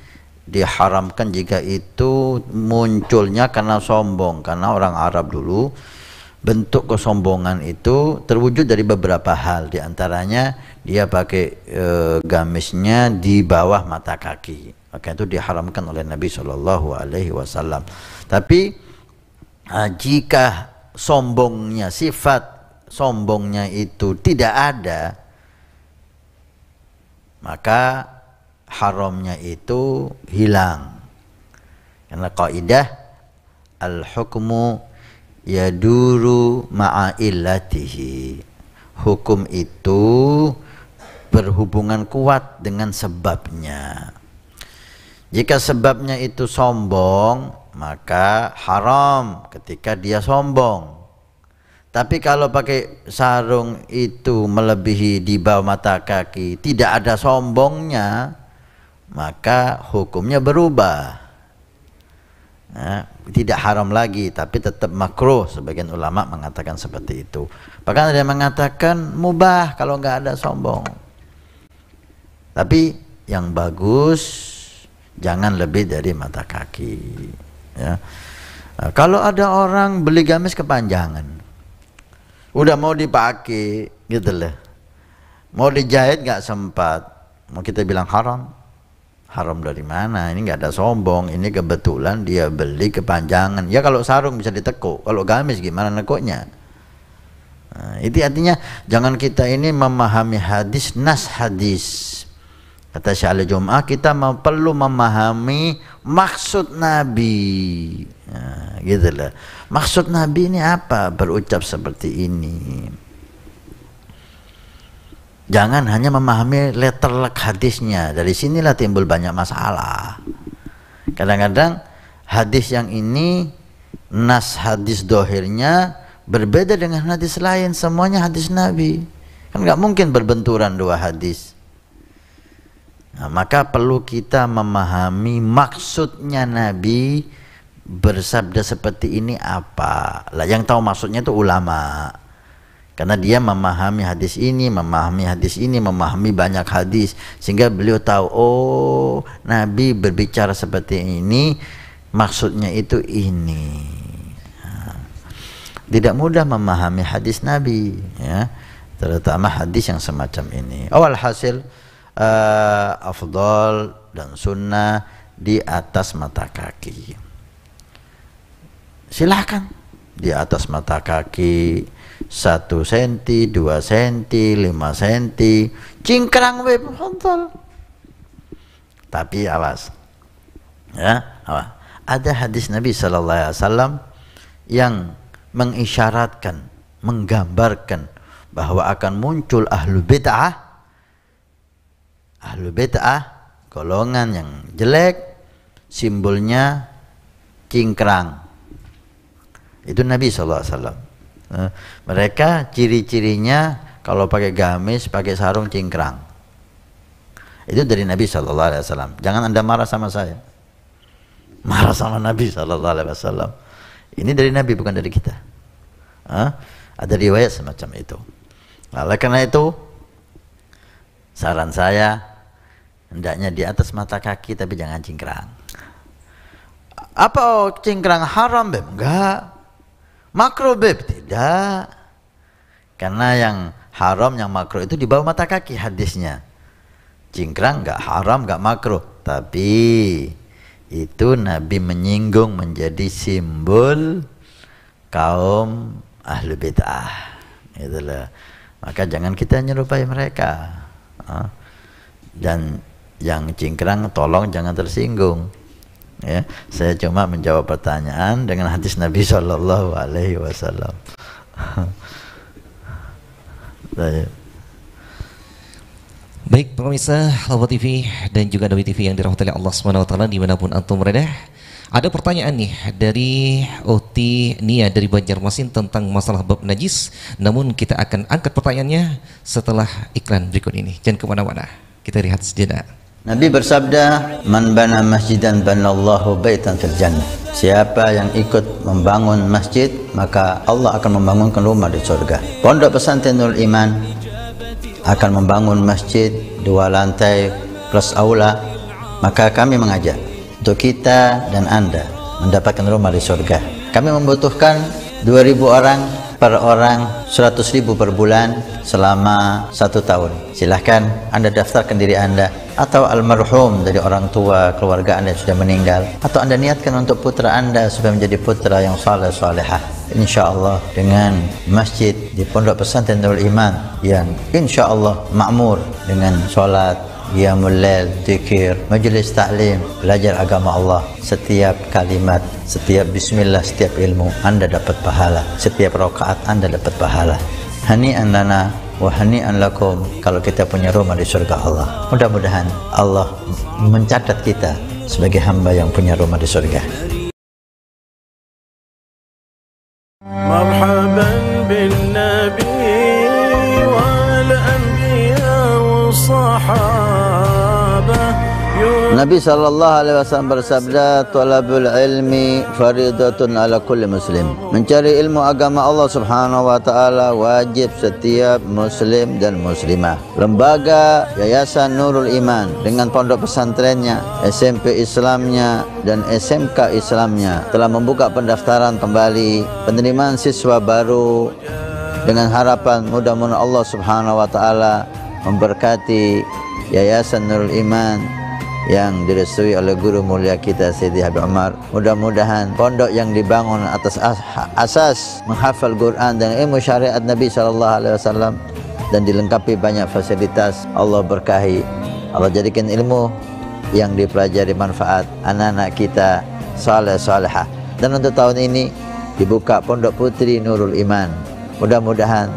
diharamkan jika itu munculnya karena sombong karena orang Arab dulu bentuk kesombongan itu terwujud dari beberapa hal diantaranya dia pakai e, gamisnya di bawah mata kaki maka itu diharamkan oleh Nabi Shallallahu Alaihi Wasallam tapi eh, jika sombongnya sifat sombongnya itu tidak ada maka haramnya itu hilang. Karena kaidah al-hukmu yaduru ma'illatihi. Hukum itu berhubungan kuat dengan sebabnya. Jika sebabnya itu sombong, maka haram ketika dia sombong. Tapi kalau pakai sarung itu melebihi di bawah mata kaki, tidak ada sombongnya, maka hukumnya berubah. Nah, tidak haram lagi tapi tetap makruh sebagian ulama mengatakan seperti itu bahkan ada yang mengatakan mubah kalau nggak ada sombong tapi yang bagus jangan lebih dari mata kaki ya nah, kalau ada orang beli gamis kepanjangan udah mau dipakai gitu loh mau dijahit nggak sempat mau kita bilang haram haram dari mana ini nggak ada sombong ini kebetulan dia beli kepanjangan ya kalau sarung bisa ditekuk kalau gamis gimana nekuknya nah, itu artinya jangan kita ini memahami hadis nas hadis kata Syahli Jum'ah kita perlu memahami maksud Nabi nah, gitu loh maksud Nabi ini apa berucap seperti ini Jangan hanya memahami letterlek hadisnya. Dari sinilah timbul banyak masalah. Kadang-kadang hadis yang ini nas hadis dohirnya berbeda dengan hadis lain. Semuanya hadis Nabi. Kan nggak mungkin berbenturan dua hadis. Nah, maka perlu kita memahami maksudnya Nabi bersabda seperti ini apa. Lah yang tahu maksudnya itu ulama karena dia memahami hadis ini, memahami hadis ini, memahami banyak hadis sehingga beliau tahu oh Nabi berbicara seperti ini maksudnya itu ini. tidak mudah memahami hadis Nabi ya, terutama hadis yang semacam ini. Awal hasil uh, eh, afdol dan sunnah di atas mata kaki. Silahkan di atas mata kaki satu senti, dua senti, lima senti, cingkrang web hontol. Tapi alas ya, awas. Ada hadis Nabi sallallahu Alaihi Wasallam yang mengisyaratkan, menggambarkan bahwa akan muncul ahlu bid'ah, ahlu bid'ah, golongan yang jelek, simbolnya cingkrang. Itu Nabi sallallahu Alaihi Wasallam Nah, mereka ciri-cirinya kalau pakai gamis, pakai sarung cingkrang. Itu dari Nabi Shallallahu Alaihi Wasallam. Jangan anda marah sama saya. Marah sama Nabi Shallallahu Alaihi Wasallam. Ini dari Nabi bukan dari kita. Hah? Ada riwayat semacam itu. Nah, oleh karena itu, saran saya hendaknya di atas mata kaki tapi jangan cingkrang. Apa oh, cingkrang haram? Enggak Makro beb tidak. Karena yang haram yang makro itu di bawah mata kaki hadisnya. Cingkrang nggak haram nggak makro, tapi itu Nabi menyinggung menjadi simbol kaum ahlu bid'ah. Itulah. Maka jangan kita menyerupai mereka. Ah. Dan yang cingkrang tolong jangan tersinggung ya saya cuma menjawab pertanyaan dengan hadis Nabi Shallallahu Alaihi Wasallam Baik pemirsa Halwa TV dan juga Dewi TV yang dirahmati oleh Allah Subhanahu wa taala dimanapun antum berada. Ada pertanyaan nih dari Uti Nia dari Banjarmasin tentang masalah bab najis. Namun kita akan angkat pertanyaannya setelah iklan berikut ini. Jangan kemana-mana. Kita lihat sejenak. Nabi bersabda, "Man bana masjidan banallahu baitan fil jannah." Siapa yang ikut membangun masjid, maka Allah akan membangunkan rumah di surga. Pondok pesantren Nurul Iman akan membangun masjid dua lantai plus aula. Maka kami mengajak untuk kita dan Anda mendapatkan rumah di surga. Kami membutuhkan 2000 orang per orang 100 ribu per bulan selama satu tahun. Silahkan anda daftarkan diri anda atau almarhum dari orang tua keluarga anda yang sudah meninggal atau anda niatkan untuk putra anda supaya menjadi putra yang saleh salehah. Insya Allah dengan masjid di Pondok Pesantren Darul Iman yang insya Allah makmur dengan solat qiyamul lail, zikir, majlis taklim, belajar agama Allah. Setiap kalimat, setiap bismillah, setiap ilmu Anda dapat pahala. Setiap rakaat Anda dapat pahala. Hani andana wahani anlakum kalau kita punya rumah di surga Allah. Mudah-mudahan Allah mencatat kita sebagai hamba yang punya rumah di surga. Marhaban bil Nabi sallallahu alaihi wasallam bersabda, "Talabul ilmi faridatun ala kulli muslim." Mencari ilmu agama Allah Subhanahu wa taala wajib setiap muslim dan muslimah. Lembaga Yayasan Nurul Iman dengan pondok pesantrennya, SMP Islamnya dan SMK Islamnya telah membuka pendaftaran kembali penerimaan siswa baru dengan harapan mudah-mudahan Allah Subhanahu wa taala memberkati Yayasan Nurul Iman yang direstui oleh guru mulia kita Sayyidi Habib Umar. Mudah-mudahan pondok yang dibangun atas asas menghafal Quran dan ilmu syariat Nabi sallallahu alaihi wasallam dan dilengkapi banyak fasilitas Allah berkahi. Allah jadikan ilmu yang dipelajari manfaat anak-anak kita saleh-salehah. Dan untuk tahun ini dibuka Pondok Putri Nurul Iman. Mudah-mudahan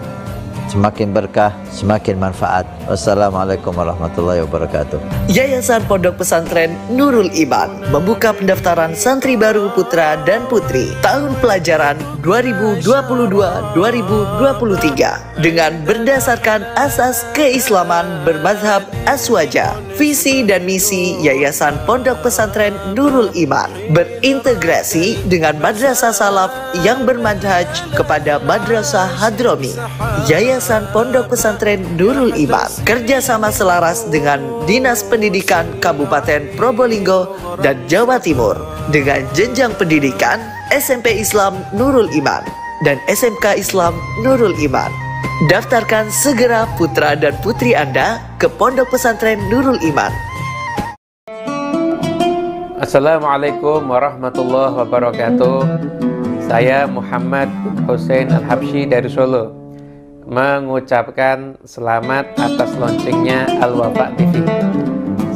semakin berkah, semakin manfaat. Wassalamualaikum warahmatullahi wabarakatuh. Yayasan Pondok Pesantren Nurul Iman membuka pendaftaran santri baru putra dan putri tahun pelajaran 2022-2023 dengan berdasarkan asas keislaman bermazhab aswaja, visi dan misi Yayasan Pondok Pesantren Nurul Iman berintegrasi dengan Madrasah Salaf yang bermanhaj kepada Madrasah Hadromi. Yayasan Yayasan Pondok Pesantren Nurul Iman kerjasama selaras dengan Dinas Pendidikan Kabupaten Probolinggo dan Jawa Timur dengan jenjang pendidikan SMP Islam Nurul Iman dan SMK Islam Nurul Iman. Daftarkan segera putra dan putri Anda ke Pondok Pesantren Nurul Iman. Assalamualaikum warahmatullahi wabarakatuh. Saya Muhammad Hussein Al-Habsyi dari Solo mengucapkan selamat atas launchingnya Al-Wafa TV.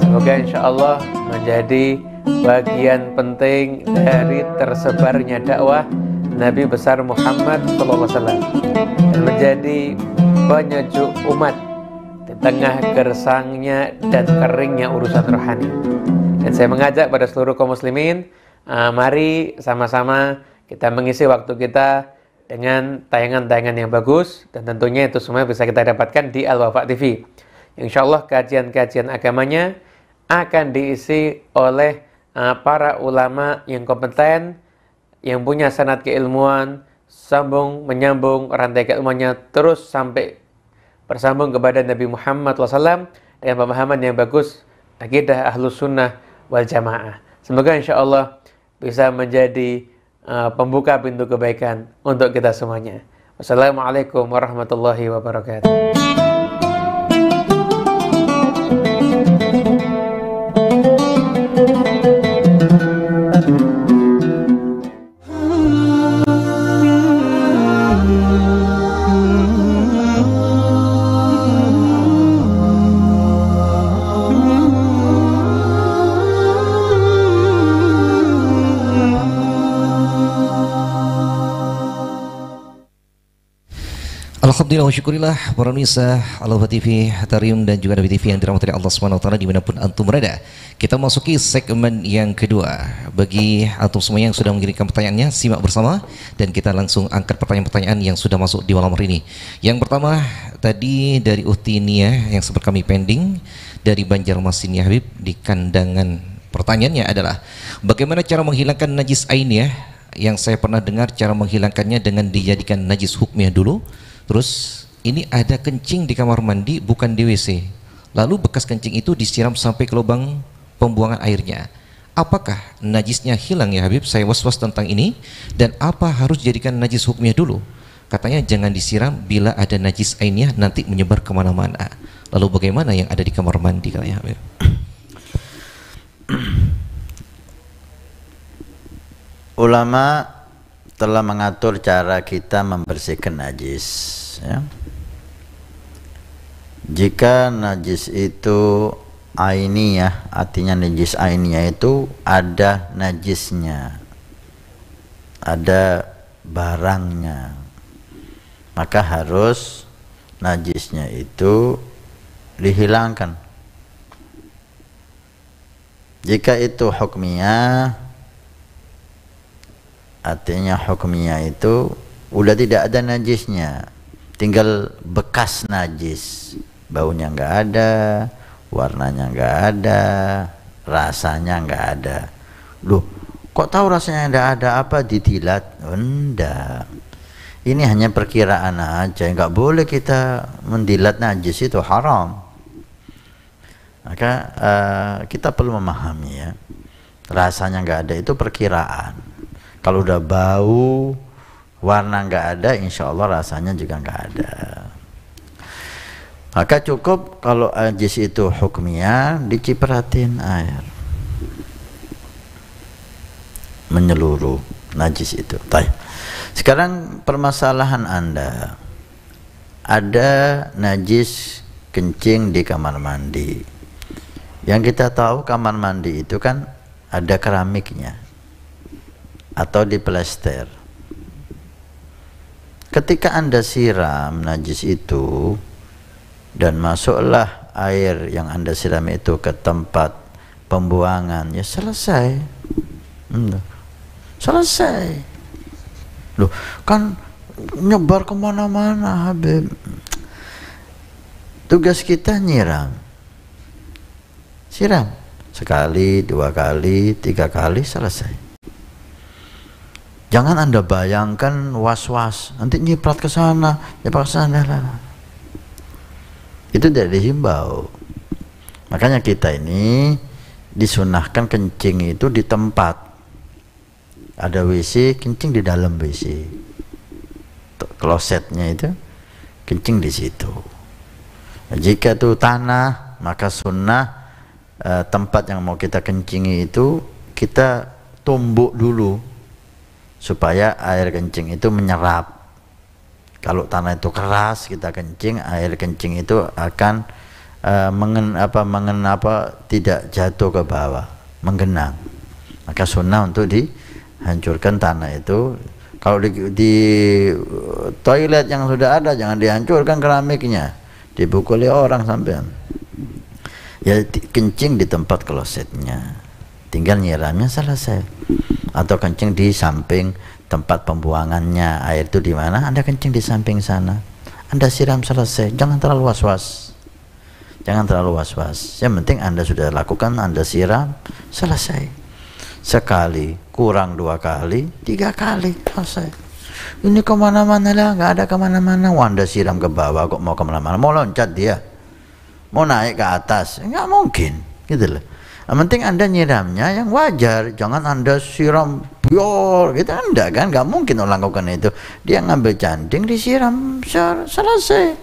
Semoga insya Allah menjadi bagian penting dari tersebarnya dakwah Nabi besar Muhammad SAW dan menjadi penyejuk umat di tengah gersangnya dan keringnya urusan rohani. Dan saya mengajak pada seluruh kaum muslimin, eh, mari sama-sama kita mengisi waktu kita dengan tayangan-tayangan yang bagus dan tentunya itu semua bisa kita dapatkan di Al Wafa TV. Insya Allah kajian-kajian agamanya akan diisi oleh uh, para ulama yang kompeten, yang punya sanat keilmuan, sambung menyambung rantai keilmuannya terus sampai bersambung kepada Nabi Muhammad SAW dengan pemahaman yang bagus akidah ahlus sunnah wal jamaah. Semoga insya Allah bisa menjadi Eh, pembuka pintu kebaikan untuk kita semuanya. Wassalamualaikum warahmatullahi wabarakatuh. Alhamdulillah wa syukurillah para nisa Allah TV Hatarium dan juga Nabi TV yang dirahmati Allah SWT dimanapun antum berada Kita masuki segmen yang kedua Bagi antum semua yang sudah mengirimkan pertanyaannya simak bersama Dan kita langsung angkat pertanyaan-pertanyaan yang sudah masuk di malam hari ini Yang pertama tadi dari Utinia yang sempat kami pending Dari Banjarmasin ya Habib di kandangan Pertanyaannya adalah Bagaimana cara menghilangkan najis ain ya yang saya pernah dengar cara menghilangkannya dengan dijadikan najis hukmnya dulu Terus ini ada kencing di kamar mandi bukan di WC. Lalu bekas kencing itu disiram sampai ke lubang pembuangan airnya. Apakah najisnya hilang ya Habib? Saya was-was tentang ini dan apa harus jadikan najis hukumnya dulu? Katanya jangan disiram bila ada najis ainnya nanti menyebar kemana-mana. Lalu bagaimana yang ada di kamar mandi katanya Habib? Ulama telah mengatur cara kita membersihkan najis ya. jika najis itu ya artinya najis ainiyah itu ada najisnya ada barangnya maka harus najisnya itu dihilangkan jika itu hukmiyah artinya hukumnya itu udah tidak ada najisnya tinggal bekas najis baunya nggak ada warnanya nggak ada rasanya nggak ada loh kok tahu rasanya nggak ada apa ditilat enggak ini hanya perkiraan aja nggak boleh kita mendilat najis itu haram maka uh, kita perlu memahami ya rasanya nggak ada itu perkiraan kalau udah bau warna nggak ada insya Allah rasanya juga nggak ada maka cukup kalau ajis itu hukmiyah dicipratin air menyeluruh najis itu Baik. sekarang permasalahan anda ada najis kencing di kamar mandi yang kita tahu kamar mandi itu kan ada keramiknya atau di diplester. Ketika Anda siram najis itu dan masuklah air yang Anda siram itu ke tempat pembuangan, ya selesai. Hmm. Selesai. Loh, kan nyebar kemana-mana Habib. Tugas kita nyiram. Siram. Sekali, dua kali, tiga kali, selesai. Jangan Anda bayangkan was-was, nanti nyiprat ke sana, nyiprat ke sana. Itu tidak dihimbau. Makanya kita ini disunahkan kencing itu di tempat. Ada WC, kencing di dalam WC. Klosetnya itu kencing di situ. Nah, jika itu tanah, maka sunnah eh, tempat yang mau kita kencingi itu kita tumbuk dulu supaya air kencing itu menyerap kalau tanah itu keras kita kencing air kencing itu akan uh, mengen apa mengen apa tidak jatuh ke bawah menggenang maka sunnah untuk dihancurkan tanah itu kalau di, di toilet yang sudah ada jangan dihancurkan keramiknya dibukuli orang sampai ya kencing di tempat klosetnya tinggal nyiramnya selesai atau kencing di samping tempat pembuangannya air itu di mana anda kencing di samping sana anda siram selesai jangan terlalu was was jangan terlalu was was yang penting anda sudah lakukan anda siram selesai sekali kurang dua kali tiga kali selesai ini kemana-mana lah nggak ada kemana-mana Wanda siram ke bawah kok mau kemana-mana mau loncat dia mau naik ke atas nggak mungkin gitu loh yang penting Anda nyiramnya yang wajar, jangan Anda siram biar gitu Anda kan Gak mungkin orang lakukan itu. Dia ngambil canting disiram selesai.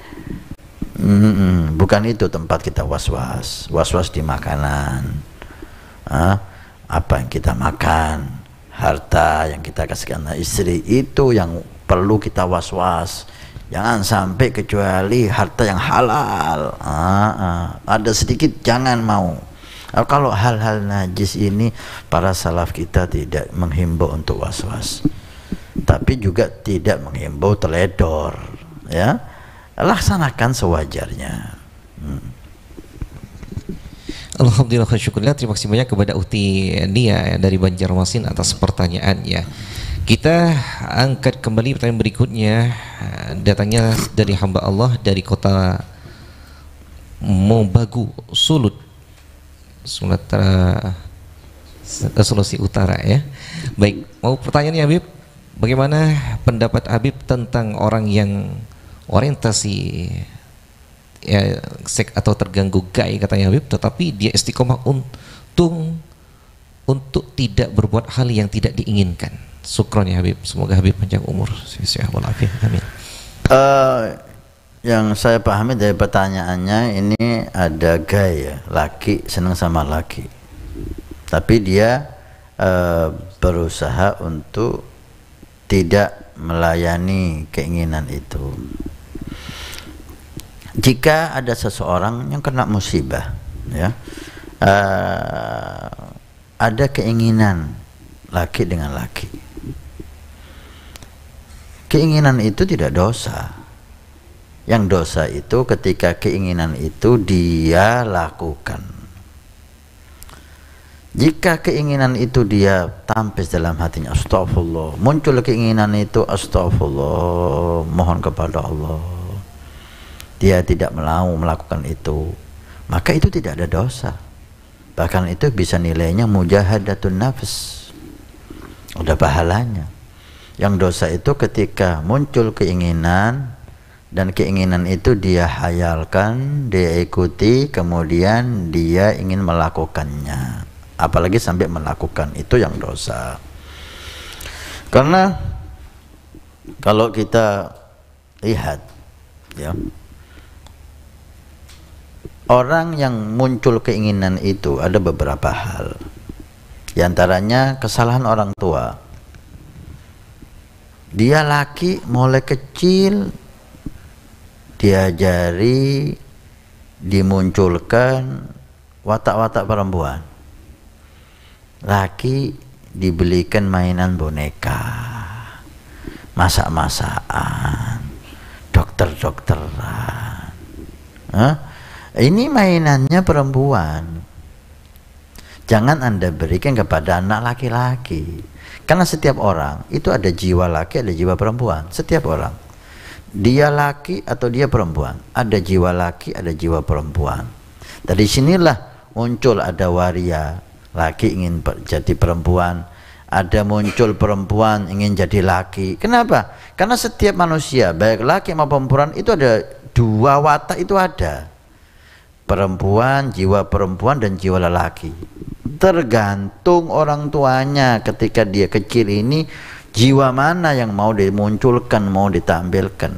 Mm-mm, bukan itu tempat kita was-was. Was-was di makanan. Ah, Apa yang kita makan, harta yang kita kasihkan istri itu yang perlu kita was-was. Jangan sampai kecuali harta yang halal. Ah, ah. Ada sedikit jangan mau Nah, kalau hal-hal najis ini para salaf kita tidak menghimbau untuk was-was. Tapi juga tidak menghimbau teledor, ya. Laksanakan sewajarnya. Hmm. Alhamdulillah syukurlah terima kasih banyak kepada Uti Nia ya, dari Banjarmasin atas pertanyaannya. Kita angkat kembali pertanyaan berikutnya datangnya dari hamba Allah dari kota Mobagu Sulut Sumatera eh, Sulawesi Utara ya. Baik, mau pertanyaan ya Habib, bagaimana pendapat Habib tentang orang yang orientasi ya sek atau terganggu gay katanya Habib, tetapi dia istiqomah untung untuk tidak berbuat hal yang tidak diinginkan. Sukron ya Habib, semoga Habib panjang umur. Bismillahirrahmanirrahim. Amin. Uh, yang saya pahami dari pertanyaannya ini ada gaya laki senang sama laki tapi dia e, berusaha untuk tidak melayani keinginan itu jika ada seseorang yang kena musibah ya e, ada keinginan laki dengan laki keinginan itu tidak dosa yang dosa itu ketika keinginan itu dia lakukan jika keinginan itu dia tampis dalam hatinya astagfirullah muncul keinginan itu astagfirullah mohon kepada Allah dia tidak mau melakukan itu maka itu tidak ada dosa bahkan itu bisa nilainya mujahadatun nafs udah pahalanya yang dosa itu ketika muncul keinginan dan keinginan itu dia hayalkan, dia ikuti, kemudian dia ingin melakukannya. Apalagi sampai melakukan itu yang dosa. Karena kalau kita lihat ya orang yang muncul keinginan itu ada beberapa hal. Di antaranya kesalahan orang tua. Dia laki mulai kecil diajari dimunculkan watak-watak perempuan laki dibelikan mainan boneka masak-masakan dokter-dokteran ini mainannya perempuan jangan anda berikan kepada anak laki-laki karena setiap orang itu ada jiwa laki ada jiwa perempuan setiap orang dia laki atau dia perempuan ada jiwa laki ada jiwa perempuan dari sinilah muncul ada waria laki ingin jadi perempuan ada muncul perempuan ingin jadi laki kenapa karena setiap manusia baik laki maupun perempuan itu ada dua watak itu ada perempuan jiwa perempuan dan jiwa lelaki tergantung orang tuanya ketika dia kecil ini Jiwa mana yang mau dimunculkan, mau ditampilkan?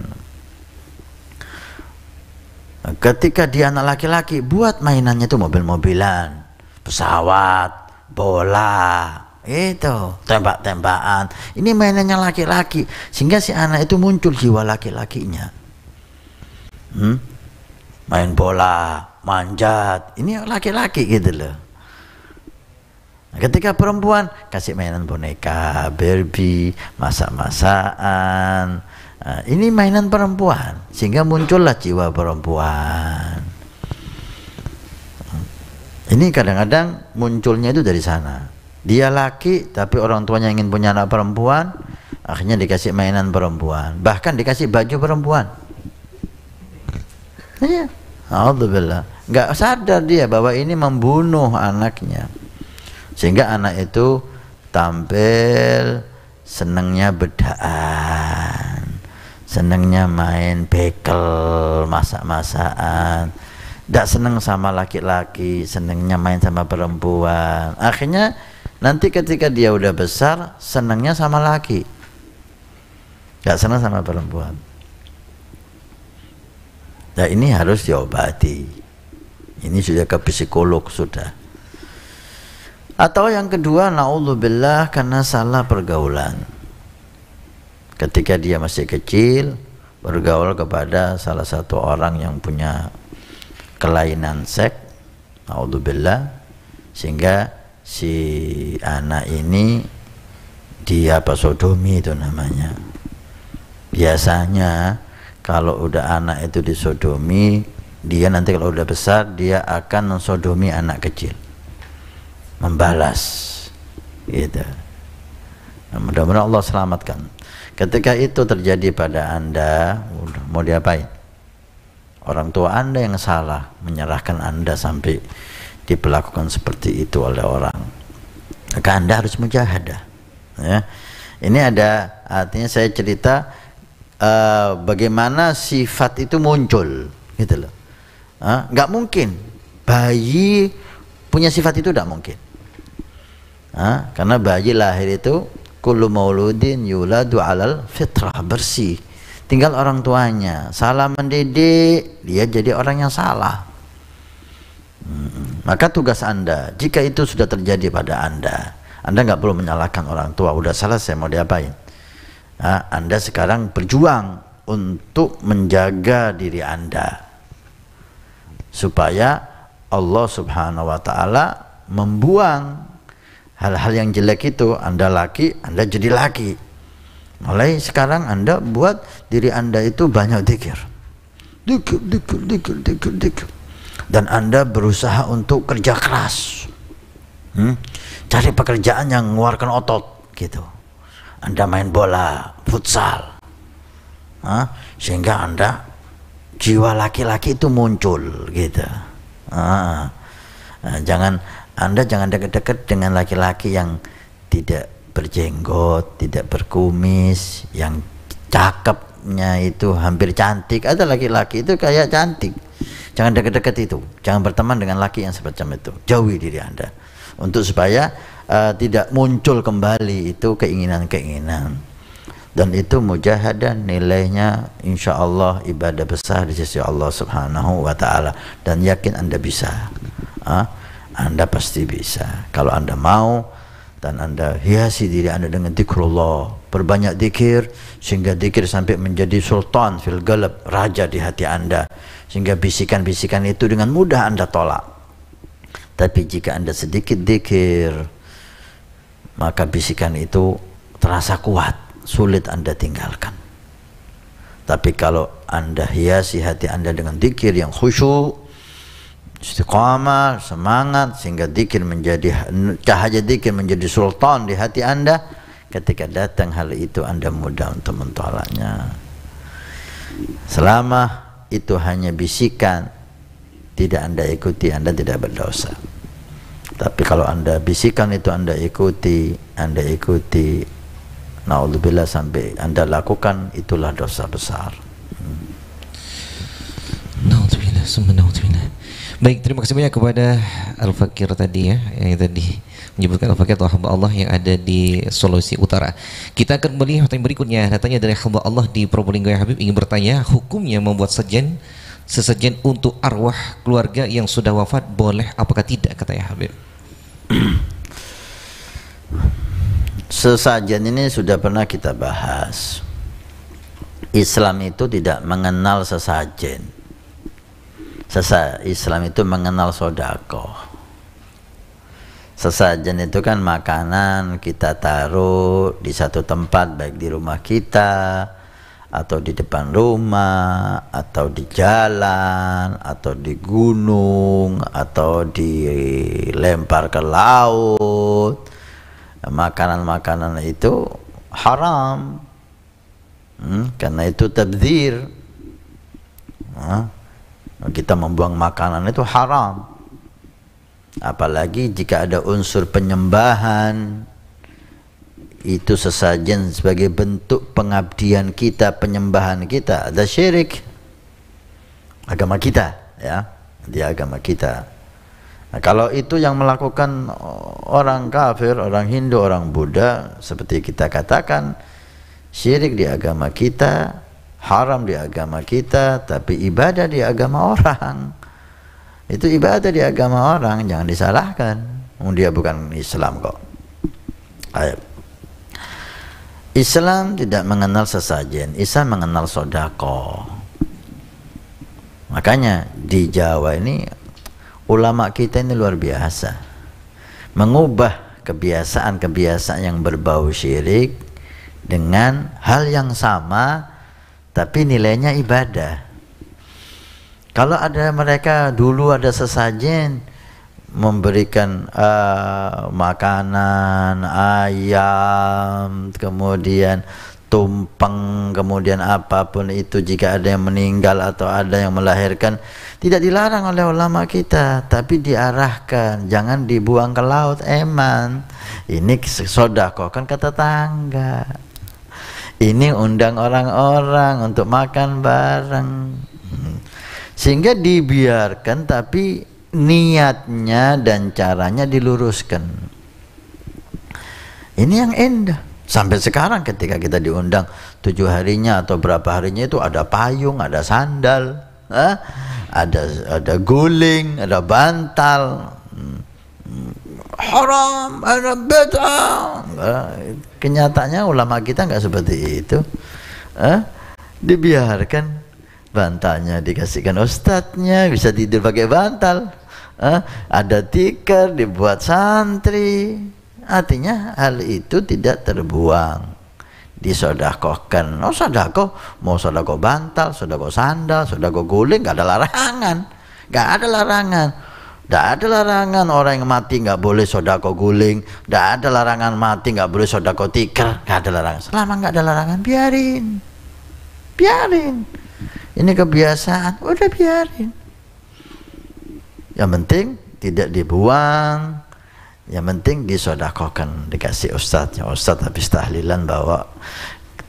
Ketika dia anak laki-laki, buat mainannya itu mobil-mobilan, pesawat, bola, itu tembak-tembakan. Ini mainannya laki-laki, sehingga si anak itu muncul jiwa laki-lakinya. Hmm? Main bola, manjat, ini laki-laki gitu loh ketika perempuan kasih mainan boneka, Barbie, masak-masakan. Nah, ini mainan perempuan sehingga muncullah jiwa perempuan. Ini kadang-kadang munculnya itu dari sana. Dia laki tapi orang tuanya ingin punya anak perempuan, akhirnya dikasih mainan perempuan, bahkan dikasih baju perempuan. Iya. Alhamdulillah. Nggak sadar dia bahwa ini membunuh anaknya sehingga anak itu tampil senengnya bedaan senengnya main bekel masak-masakan tidak seneng sama laki-laki senengnya main sama perempuan akhirnya nanti ketika dia udah besar senengnya sama laki tidak senang sama perempuan nah ini harus diobati ini sudah ke psikolog sudah atau yang kedua, naudzubillah karena salah pergaulan. Ketika dia masih kecil, bergaul kepada salah satu orang yang punya kelainan seks, naudzubillah, sehingga si anak ini dia apa sodomi itu namanya. Biasanya kalau udah anak itu disodomi, dia nanti kalau udah besar dia akan mensodomi anak kecil membalas gitu. Nah, mudah-mudahan Allah selamatkan. Ketika itu terjadi pada Anda, mau diapain? Orang tua Anda yang salah menyerahkan Anda sampai diperlakukan seperti itu oleh orang. Maka Anda harus mujahadah. Ya. Ini ada artinya saya cerita uh, bagaimana sifat itu muncul gitu loh. Uh, nggak mungkin bayi punya sifat itu tidak mungkin ha? karena bayi lahir itu kullu mauludin yuladu alal fitrah bersih tinggal orang tuanya salah mendidik dia jadi orang yang salah hmm. maka tugas anda jika itu sudah terjadi pada anda anda nggak perlu menyalahkan orang tua udah salah saya mau diapain Ha? anda sekarang berjuang untuk menjaga diri anda supaya Allah subhanahu wa ta'ala membuang hal-hal yang jelek itu anda laki anda jadi laki mulai sekarang anda buat diri anda itu banyak dikir dikir dikir dikir dikir dikir dan anda berusaha untuk kerja keras hmm? cari pekerjaan yang mengeluarkan otot gitu anda main bola futsal huh? sehingga anda jiwa laki-laki itu muncul gitu ah. Nah, jangan anda jangan dekat-dekat dengan laki-laki yang tidak berjenggot, tidak berkumis, yang cakepnya itu hampir cantik. Ada laki-laki itu kayak cantik. Jangan dekat-dekat itu. Jangan berteman dengan laki yang semacam itu. Jauhi diri Anda. Untuk supaya uh, tidak muncul kembali itu keinginan-keinginan. Dan itu mujahadah nilainya insya Allah ibadah besar di sisi Allah subhanahu wa ta'ala. Dan yakin Anda bisa. Uh, anda pasti bisa. Kalau Anda mau dan Anda hiasi diri Anda dengan zikrullah, perbanyak zikir sehingga zikir sampai menjadi sultan fil galab, raja di hati Anda sehingga bisikan-bisikan itu dengan mudah Anda tolak. Tapi jika Anda sedikit zikir, maka bisikan itu terasa kuat, sulit Anda tinggalkan. Tapi kalau Anda hiasi hati Anda dengan zikir yang khusyuk, istiqamah, semangat sehingga dikir menjadi cahaya dikir menjadi sultan di hati Anda ketika datang hal itu Anda mudah untuk mentolaknya. Selama itu hanya bisikan tidak Anda ikuti, Anda tidak berdosa. Tapi kalau Anda bisikan itu Anda ikuti, Anda ikuti, naudzubillah sampai Anda lakukan itulah dosa besar. Naudzubillah, hmm. Baik, terima kasih banyak kepada Al-Fakir tadi ya, yang tadi menyebutkan Al-Fakir atau hamba Allah yang ada di Sulawesi Utara. Kita akan melihat pertanyaan berikutnya, datanya dari hamba Allah di Probolinggo yang Habib ingin bertanya, hukumnya membuat sejen sesajen untuk arwah keluarga yang sudah wafat boleh apakah tidak kata ya Habib? Sesajen ini sudah pernah kita bahas. Islam itu tidak mengenal sesajen Sesa Islam itu mengenal sodako. Sesajen itu kan makanan kita taruh di satu tempat baik di rumah kita atau di depan rumah atau di jalan atau di gunung atau dilempar ke laut makanan-makanan itu haram hmm, karena itu tabdir hmm. Kita membuang makanan itu haram. Apalagi jika ada unsur penyembahan itu sesajen sebagai bentuk pengabdian kita, penyembahan kita. Ada syirik agama kita, ya. Di agama kita. Nah, kalau itu yang melakukan orang kafir, orang Hindu, orang Buddha, seperti kita katakan, syirik di agama kita haram di agama kita tapi ibadah di agama orang itu ibadah di agama orang jangan disalahkan oh, dia bukan Islam kok Ayo. Islam tidak mengenal sesajen Islam mengenal sodako makanya di Jawa ini ulama kita ini luar biasa mengubah kebiasaan-kebiasaan yang berbau syirik dengan hal yang sama tapi nilainya ibadah. Kalau ada mereka dulu ada sesajen memberikan uh, makanan ayam, kemudian tumpeng, kemudian apapun itu jika ada yang meninggal atau ada yang melahirkan tidak dilarang oleh ulama kita, tapi diarahkan jangan dibuang ke laut eman. Ini sodako kan kata tangga ini undang orang-orang untuk makan bareng hmm. sehingga dibiarkan tapi niatnya dan caranya diluruskan ini yang indah sampai sekarang ketika kita diundang tujuh harinya atau berapa harinya itu ada payung ada sandal eh? ada ada guling ada bantal hmm haram, ada bid'ah. Kenyataannya ulama kita nggak seperti itu. Eh? Dibiarkan bantalnya dikasihkan ustadznya bisa tidur pakai bantal. Eh? Ada tikar dibuat santri. Artinya hal itu tidak terbuang disodakohkan oh sodako mau sodako bantal sodako sandal sodako guling nggak ada larangan nggak ada larangan tidak ada larangan orang yang mati nggak boleh sodako guling. Tidak ada larangan mati nggak boleh sodako tikar. Nggak ada larangan. Selama nggak ada larangan, biarin. Biarin. Ini kebiasaan. Udah biarin. Yang penting tidak dibuang. Yang penting disodakokan. Dikasih ustadznya. Ustadz habis tahlilan bawa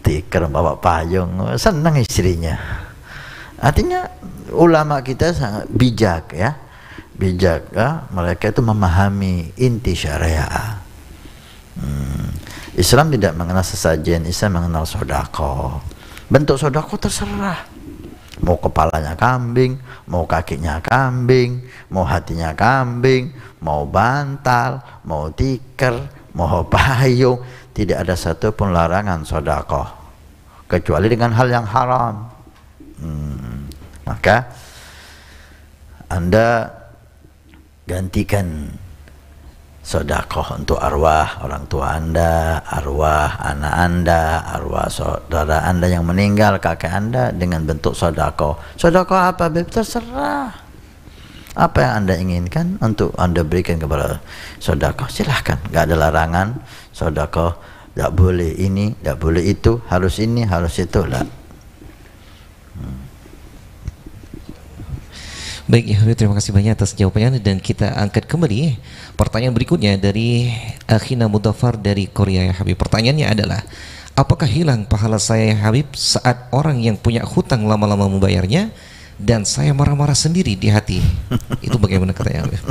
tikar, bawa payung. Senang istrinya. Artinya ulama kita sangat bijak ya bijak ya, mereka itu memahami inti syariah hmm. Islam tidak mengenal sesajen Islam mengenal sodako bentuk sodako terserah mau kepalanya kambing mau kakinya kambing mau hatinya kambing mau bantal mau tikar mau payung tidak ada satu pun larangan sodako kecuali dengan hal yang haram hmm. maka anda gantikan sodakoh untuk arwah orang tua anda, arwah anak anda, arwah saudara anda yang meninggal, kakek anda dengan bentuk sodakoh. Sodakoh apa? Beb? Terserah. Apa yang anda inginkan untuk anda berikan kepada sodakoh silahkan. Gak ada larangan sodakoh. Gak boleh ini, gak boleh itu, harus ini, harus itu lah. Hmm. Baik ya, terima kasih banyak atas jawabannya dan kita angkat kembali pertanyaan berikutnya dari Akhina eh, Mudafar dari Korea ya Habib. Pertanyaannya adalah apakah hilang pahala saya ya Habib saat orang yang punya hutang lama-lama membayarnya dan saya marah-marah sendiri di hati? Itu bagaimana katanya Habib?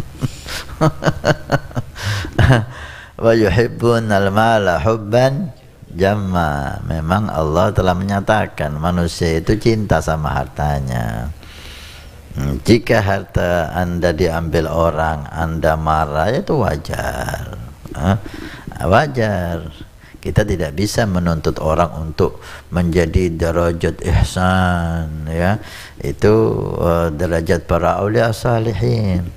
Wa yuhibbun al-mala hubban jamma. Memang Allah telah menyatakan manusia itu cinta sama hartanya jika harta Anda diambil orang, Anda marah itu wajar. Hah? Wajar. Kita tidak bisa menuntut orang untuk menjadi derajat ihsan ya. Itu uh, derajat para aulia salihin.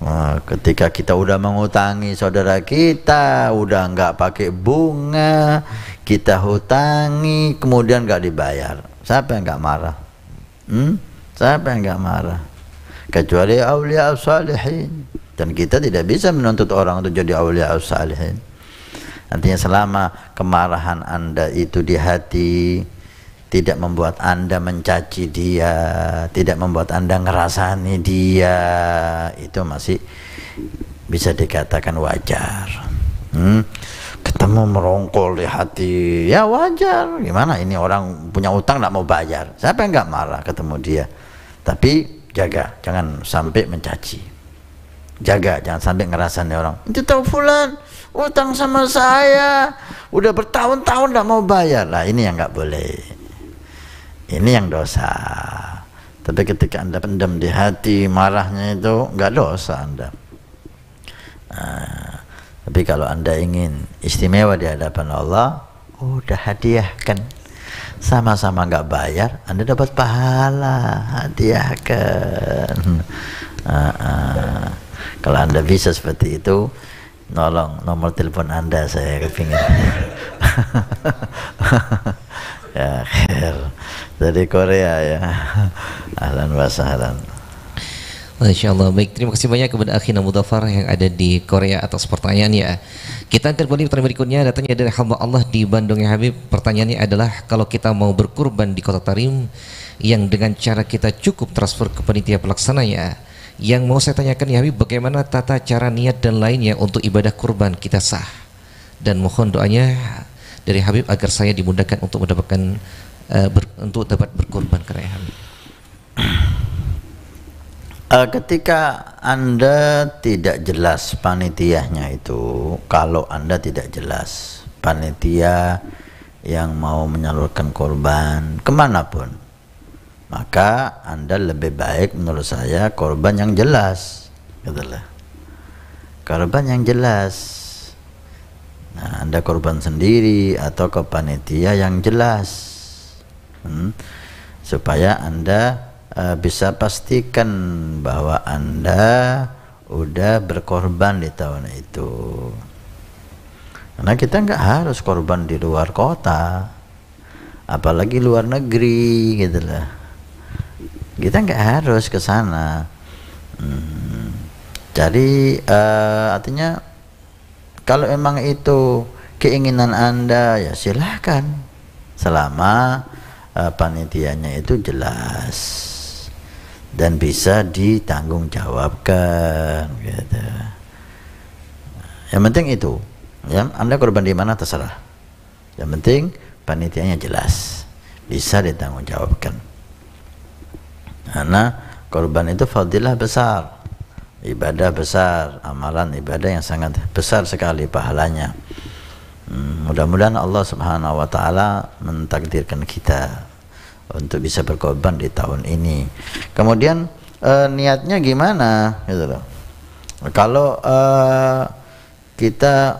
Nah, ketika kita udah mengutangi saudara kita, udah nggak pakai bunga, kita hutangi, kemudian nggak dibayar. Siapa yang nggak marah? Hmm? Siapa yang nggak marah? Kecuali awliya salihin. Dan kita tidak bisa menuntut orang untuk jadi awliya salihin. Artinya selama kemarahan Anda itu di hati, tidak membuat Anda mencaci dia, tidak membuat Anda ngerasani dia, itu masih bisa dikatakan wajar. Hmm? Ketemu merongkol di hati, ya wajar. Gimana ini orang punya utang nggak mau bayar? Siapa yang nggak marah ketemu dia? tapi jaga jangan sampai mencaci jaga jangan sampai ngerasain orang itu tahu fulan utang sama saya udah bertahun-tahun tidak mau bayar lah ini yang nggak boleh ini yang dosa tapi ketika anda pendam di hati marahnya itu nggak dosa anda nah, tapi kalau anda ingin istimewa di hadapan Allah oh, udah hadiahkan sama-sama nggak bayar, Anda dapat pahala, hadiahkan. Uh, uh. Kalau Anda bisa seperti itu, nolong nomor telepon Anda saya kepingin. ya, akhir Dari Korea ya. Ahlan wa Masya Allah, baik terima kasih banyak kepada Akhina Mudafar yang ada di Korea atas pertanyaannya Kita kembali pertanyaan berikutnya datangnya dari hamba Allah di Bandung ya Habib Pertanyaannya adalah kalau kita mau berkurban di kota Tarim Yang dengan cara kita cukup transfer ke penitia pelaksananya Yang mau saya tanyakan ya Habib bagaimana tata cara niat dan lainnya untuk ibadah kurban kita sah Dan mohon doanya dari Habib agar saya dimudahkan untuk mendapatkan uh, ber, untuk dapat berkurban karena Habib Uh, ketika Anda tidak jelas panitianya itu, kalau Anda tidak jelas panitia yang mau menyalurkan korban kemanapun, maka Anda lebih baik menurut saya korban yang jelas, katalah. Gitu korban yang jelas. Nah, Anda korban sendiri atau ke panitia yang jelas. Hmm? Supaya Anda uh, bisa pastikan bahwa Anda udah berkorban di tahun itu. Karena kita nggak harus korban di luar kota, apalagi luar negeri gitu lah. Kita nggak harus ke sana. Hmm. Jadi uh, artinya kalau emang itu keinginan anda ya silahkan selama uh, panitianya itu jelas dan bisa ditanggung jawabkan gitu. Yang penting itu, ya Anda korban di mana terserah. Yang penting panitianya jelas, bisa ditanggung jawabkan. Karena korban itu fadilah besar, ibadah besar, amalan ibadah yang sangat besar sekali pahalanya. Hmm, mudah-mudahan Allah Subhanahu wa taala mentakdirkan kita untuk bisa berkorban di tahun ini. Kemudian eh, niatnya gimana gitu loh. Kalau eh, kita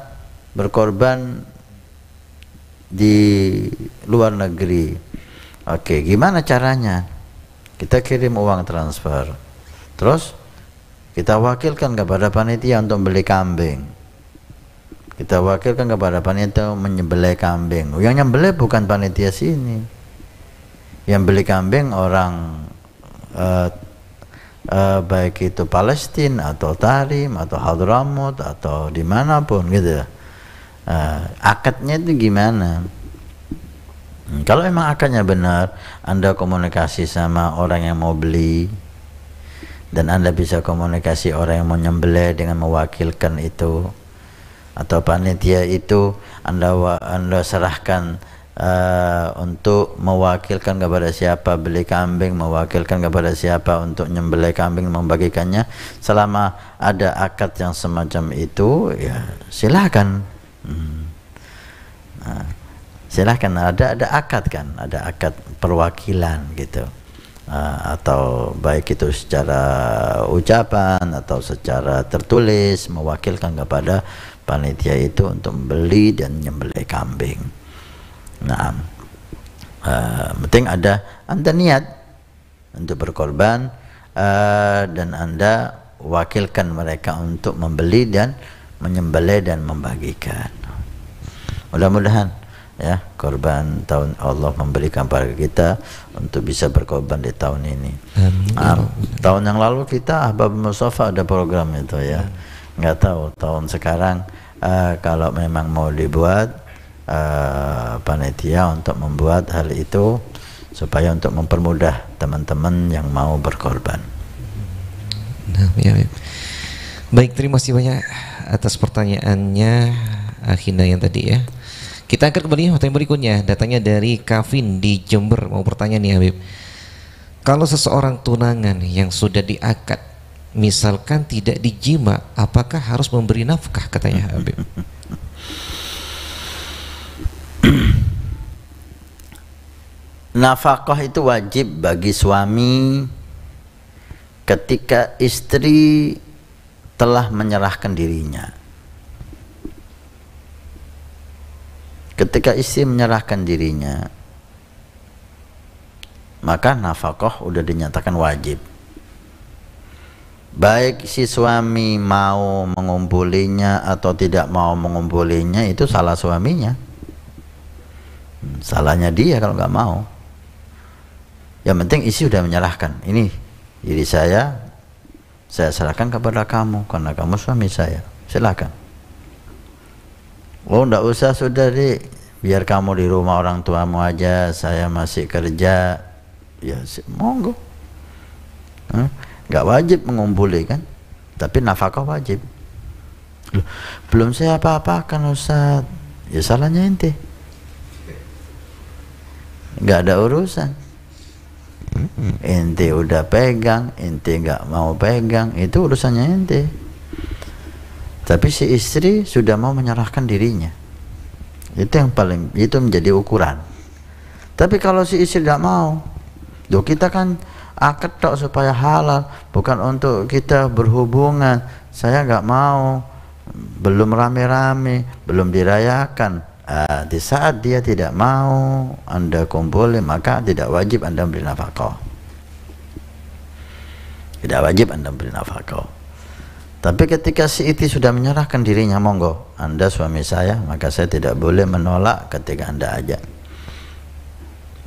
berkorban di luar negeri. Oke, gimana caranya? Kita kirim uang transfer. Terus kita wakilkan kepada panitia untuk beli kambing. Kita wakilkan kepada panitia untuk menyembelih kambing. Yang nyembelih bukan panitia sini yang beli kambing orang uh, uh, baik itu Palestina atau Tarim atau Hadramut atau dimanapun gitu uh, akadnya itu gimana hmm, kalau emang akadnya benar anda komunikasi sama orang yang mau beli dan anda bisa komunikasi orang yang mau nyembelih dengan mewakilkan itu atau panitia itu anda anda serahkan Eh, untuk mewakilkan kepada siapa beli kambing, mewakilkan kepada siapa untuk nyembelih kambing membagikannya. Selama ada akad yang semacam itu, ya silakan. Hmm. Nah, silakan ada ada akad kan, ada akad perwakilan gitu. Uh, atau baik itu secara ucapan atau secara tertulis mewakilkan kepada panitia itu untuk membeli dan nyembelih kambing. Nah, uh, penting ada anda niat untuk berkorban uh, dan anda wakilkan mereka untuk membeli dan menyembelih dan membagikan. Mudah-mudahan ya korban tahun Allah memberikan pada kita untuk bisa berkorban di tahun ini. Amin. Ah, tahun yang lalu kita Ahbab Mustafa ada program itu ya. Nggak tahu tahun sekarang uh, kalau memang mau dibuat Eh, panitia untuk membuat hal itu supaya untuk mempermudah teman-teman yang mau berkorban. Nah, ya, ya. Baik, terima kasih banyak atas pertanyaannya Akhina yang tadi ya. Kita akan kembali ya, pertanyaan berikutnya. Datanya dari Kavin di Jember mau bertanya nih Habib. Kalau seseorang tunangan yang sudah diakad misalkan tidak dijima, apakah harus memberi nafkah katanya Habib? nafkah itu wajib bagi suami ketika istri telah menyerahkan dirinya. Ketika istri menyerahkan dirinya, maka nafkah sudah dinyatakan wajib. Baik si suami mau mengumpulinya atau tidak mau mengumpulinya itu salah suaminya salahnya dia kalau nggak mau yang penting isi sudah menyerahkan ini jadi saya saya serahkan kepada kamu karena kamu suami saya silakan oh nggak usah sudah di biar kamu di rumah orang tuamu aja saya masih kerja ya monggo nggak hmm? wajib mengumpuli kan tapi nafkah wajib Loh, belum saya apa apa kan Ustaz ya salahnya inti nggak ada urusan inti udah pegang inti nggak mau pegang itu urusannya inti tapi si istri sudah mau menyerahkan dirinya itu yang paling itu menjadi ukuran tapi kalau si istri nggak mau do kita kan akad tok supaya halal bukan untuk kita berhubungan saya nggak mau belum rame-rame belum dirayakan uh, di saat dia tidak mau anda kumpul maka tidak wajib anda beri nafkah tidak wajib anda beri nafkah tapi ketika si itu sudah menyerahkan dirinya monggo anda suami saya maka saya tidak boleh menolak ketika anda ajak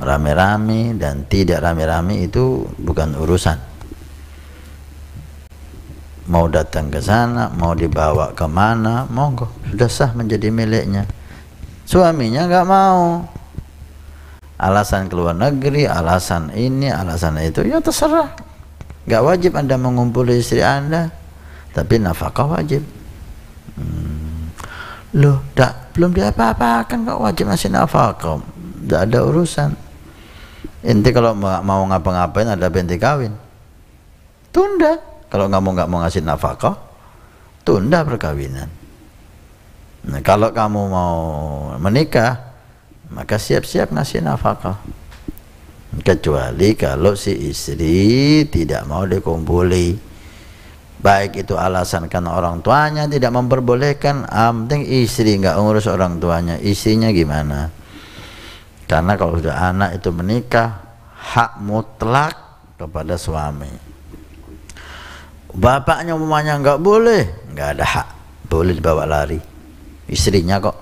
rame-rame dan tidak rame-rame itu bukan urusan mau datang ke sana mau dibawa kemana monggo sudah sah menjadi miliknya suaminya nggak mau alasan keluar negeri alasan ini alasan itu ya terserah nggak wajib anda mengumpul istri anda tapi nafkah wajib hmm. loh dak belum diapa kan nggak wajib masih nafkah tidak ada urusan inti kalau mau ngapa-ngapain ada binti kawin tunda kalau nggak mau nggak mau ngasih nafkah tunda perkawinan Nah, kalau kamu mau menikah, maka siap-siap ngasih nafkah. Kecuali kalau si istri tidak mau dikumpuli. Baik itu alasan karena orang tuanya tidak memperbolehkan, ah, penting istri nggak ngurus orang tuanya, istrinya gimana? Karena kalau sudah anak itu menikah, hak mutlak kepada suami. Bapaknya umumnya nggak boleh, nggak ada hak, boleh dibawa lari istrinya kok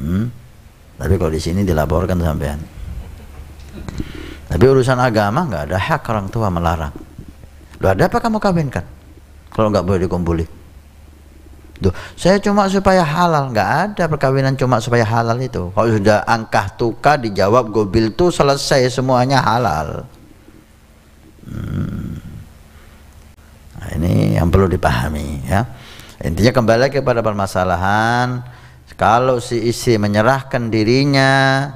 hmm? tapi kalau di sini dilaporkan sampean tapi urusan agama nggak ada hak orang tua melarang Lu ada apa kamu kawinkan kalau nggak boleh dikumpuli Duh, saya cuma supaya halal nggak ada perkawinan cuma supaya halal itu kalau sudah angkah tuka dijawab gobil tuh selesai semuanya halal hmm. nah, ini yang perlu dipahami ya Intinya kembali kepada permasalahan kalau si istri menyerahkan dirinya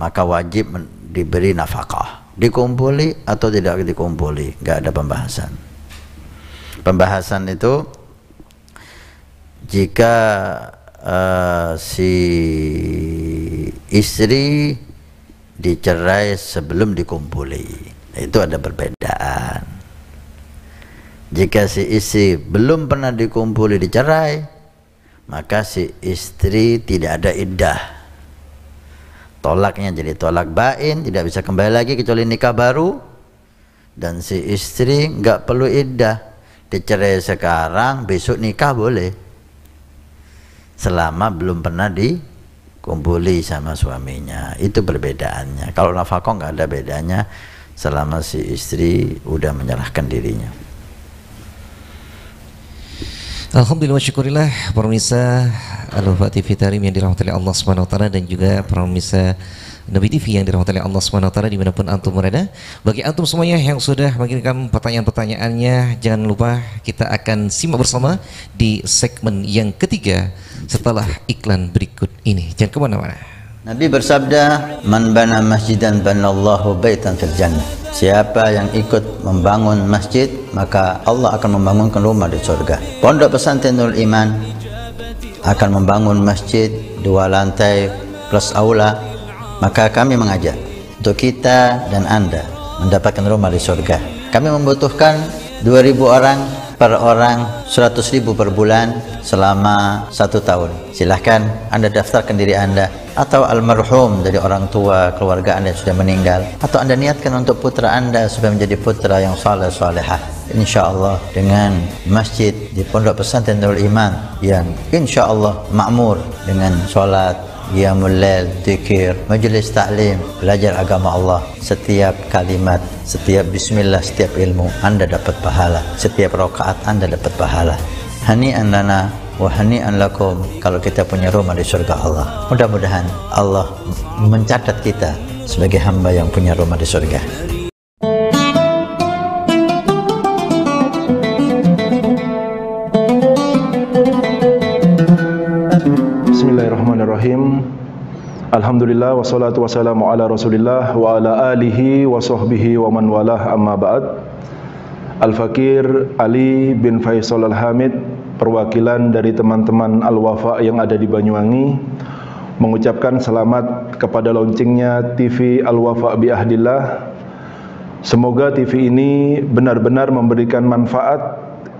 maka wajib diberi nafkah. Dikumpuli atau tidak dikumpuli, nggak ada pembahasan. Pembahasan itu jika uh, si istri dicerai sebelum dikumpuli, itu ada perbedaan. Jika si istri belum pernah dikumpuli dicerai, maka si istri tidak ada iddah. Tolaknya jadi tolak bain, tidak bisa kembali lagi kecuali nikah baru. Dan si istri nggak perlu iddah. Dicerai sekarang, besok nikah boleh. Selama belum pernah di sama suaminya itu perbedaannya kalau nafkah nggak ada bedanya selama si istri udah menyerahkan dirinya Alhamdulillah wa syukurillah pemirsa al TV Tarim yang dirahmati oleh Allah swt dan juga pemirsa Nabi TV yang dirahmati oleh Allah swt wa taala dimanapun antum berada. Bagi antum semuanya yang sudah mengirimkan pertanyaan-pertanyaannya, jangan lupa kita akan simak bersama di segmen yang ketiga setelah iklan berikut ini. Jangan kemana-mana. Nabi bersabda, "Man bana masjidan banallahu baitan fil jannah." Siapa yang ikut membangun masjid, maka Allah akan membangunkan rumah di surga. Pondok pesantren Nurul Iman akan membangun masjid dua lantai plus aula. Maka kami mengajak untuk kita dan Anda mendapatkan rumah di surga. Kami membutuhkan 2000 orang per orang 100 ribu per bulan selama satu tahun. Silahkan Anda daftarkan diri Anda atau almarhum dari orang tua keluarga Anda yang sudah meninggal atau Anda niatkan untuk putra Anda supaya menjadi putra yang saleh salehah. Insya Allah dengan masjid di Pondok Pesantren Darul Iman yang insya Allah makmur dengan sholat, qiyamul lail, zikir, majlis taklim, belajar agama Allah. Setiap kalimat, setiap bismillah, setiap ilmu Anda dapat pahala. Setiap rakaat Anda dapat pahala. Hani andana wa hani an lakum kalau kita punya rumah di surga Allah. Mudah-mudahan Allah mencatat kita sebagai hamba yang punya rumah di surga. Alhamdulillah wassalatu wassalamu ala Rasulillah wa ala alihi wa sahbihi wa man walah amma ba'd. Al-Fakir Ali bin Faisal Al-Hamid perwakilan dari teman-teman Al-Wafa yang ada di Banyuwangi mengucapkan selamat kepada launchingnya TV Al-Wafa bi Ahdillah. Semoga TV ini benar-benar memberikan manfaat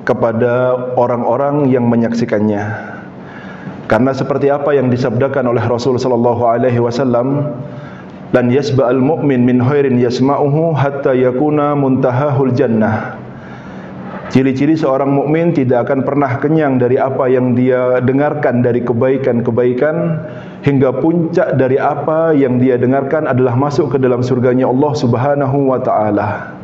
kepada orang-orang yang menyaksikannya. Karena seperti apa yang disabdakan oleh Rasul sallallahu alaihi wasallam, "Lan yasba'al mu'min min khairin yasma'uhu hatta yakuna muntahahul jannah." Ciri-ciri seorang mukmin tidak akan pernah kenyang dari apa yang dia dengarkan dari kebaikan-kebaikan hingga puncak dari apa yang dia dengarkan adalah masuk ke dalam surganya Allah Subhanahu wa taala.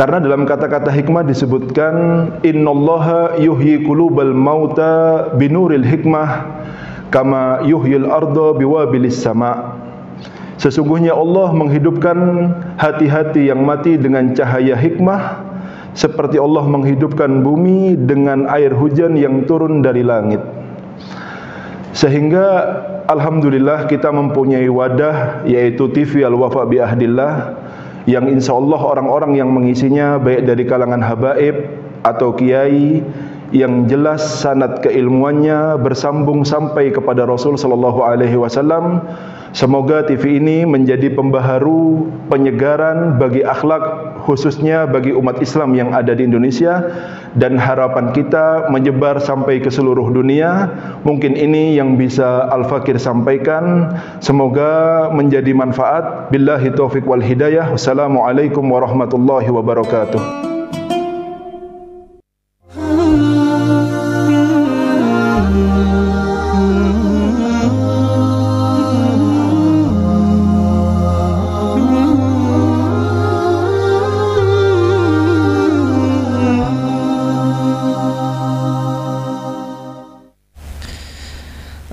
Karena dalam kata-kata hikmah disebutkan innallaha yuhyi qulubal mauta binuril hikmah kama yuhyil arda biwabilis sama. Sesungguhnya Allah menghidupkan hati-hati yang mati dengan cahaya hikmah seperti Allah menghidupkan bumi dengan air hujan yang turun dari langit. Sehingga alhamdulillah kita mempunyai wadah yaitu TV Al-Wafa bi Ahdillah yang insya Allah orang-orang yang mengisinya baik dari kalangan habaib atau kiai yang jelas sanat keilmuannya bersambung sampai kepada Rasul sallallahu alaihi wasallam. Semoga TV ini menjadi pembaharu, penyegaran bagi akhlak khususnya bagi umat Islam yang ada di Indonesia dan harapan kita menyebar sampai ke seluruh dunia. Mungkin ini yang bisa Al-Fakir sampaikan. Semoga menjadi manfaat. Billahi taufiq wal hidayah. Wassalamualaikum warahmatullahi wabarakatuh.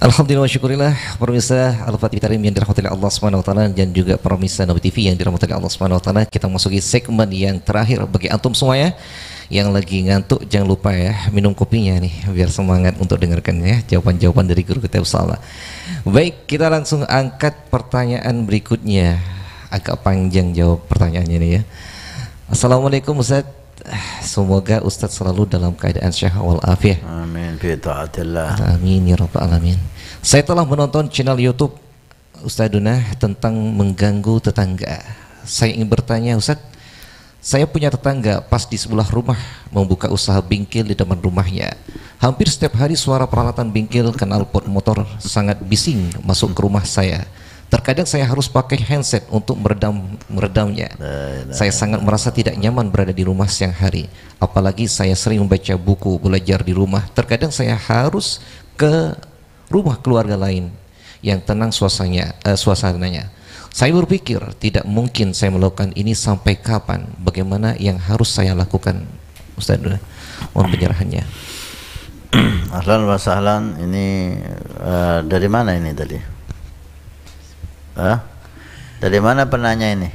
Alhamdulillah wa syukurillah Permisa Al-Fatih Tarim yang dirahmati oleh Allah SWT dan juga pemirsa Nabi TV yang dirahmati oleh Allah SWT Kita masuki segmen yang terakhir bagi antum semuanya yang lagi ngantuk jangan lupa ya minum kopinya nih biar semangat untuk dengarkan ya jawaban-jawaban dari guru kita Usala. Baik, kita langsung angkat pertanyaan berikutnya. Agak panjang jawab pertanyaannya nih ya. Assalamualaikum Ustaz Semoga Ustadz selalu dalam keadaan sehat walafiat. Amin. Amin ya rabbal alamin. Saya telah menonton channel YouTube Ustadz Duna tentang mengganggu tetangga. Saya ingin bertanya Ustadz, saya punya tetangga pas di sebelah rumah membuka usaha bingkil di depan rumahnya. Hampir setiap hari suara peralatan bingkil kenal pot motor sangat bising masuk ke rumah saya. Terkadang saya harus pakai handset untuk meredam meredamnya. Nah, nah, nah, saya sangat merasa tidak nyaman berada di rumah siang hari. Apalagi saya sering membaca buku, belajar di rumah. Terkadang saya harus ke rumah keluarga lain yang tenang suasananya, eh, suasananya. Saya berpikir tidak mungkin saya melakukan ini sampai kapan. Bagaimana yang harus saya lakukan, Ustaz? Eh, mohon penyerahannya. Ahlan wa sahlan, ini uh, dari mana ini tadi? Hah? Dari mana penanya ini?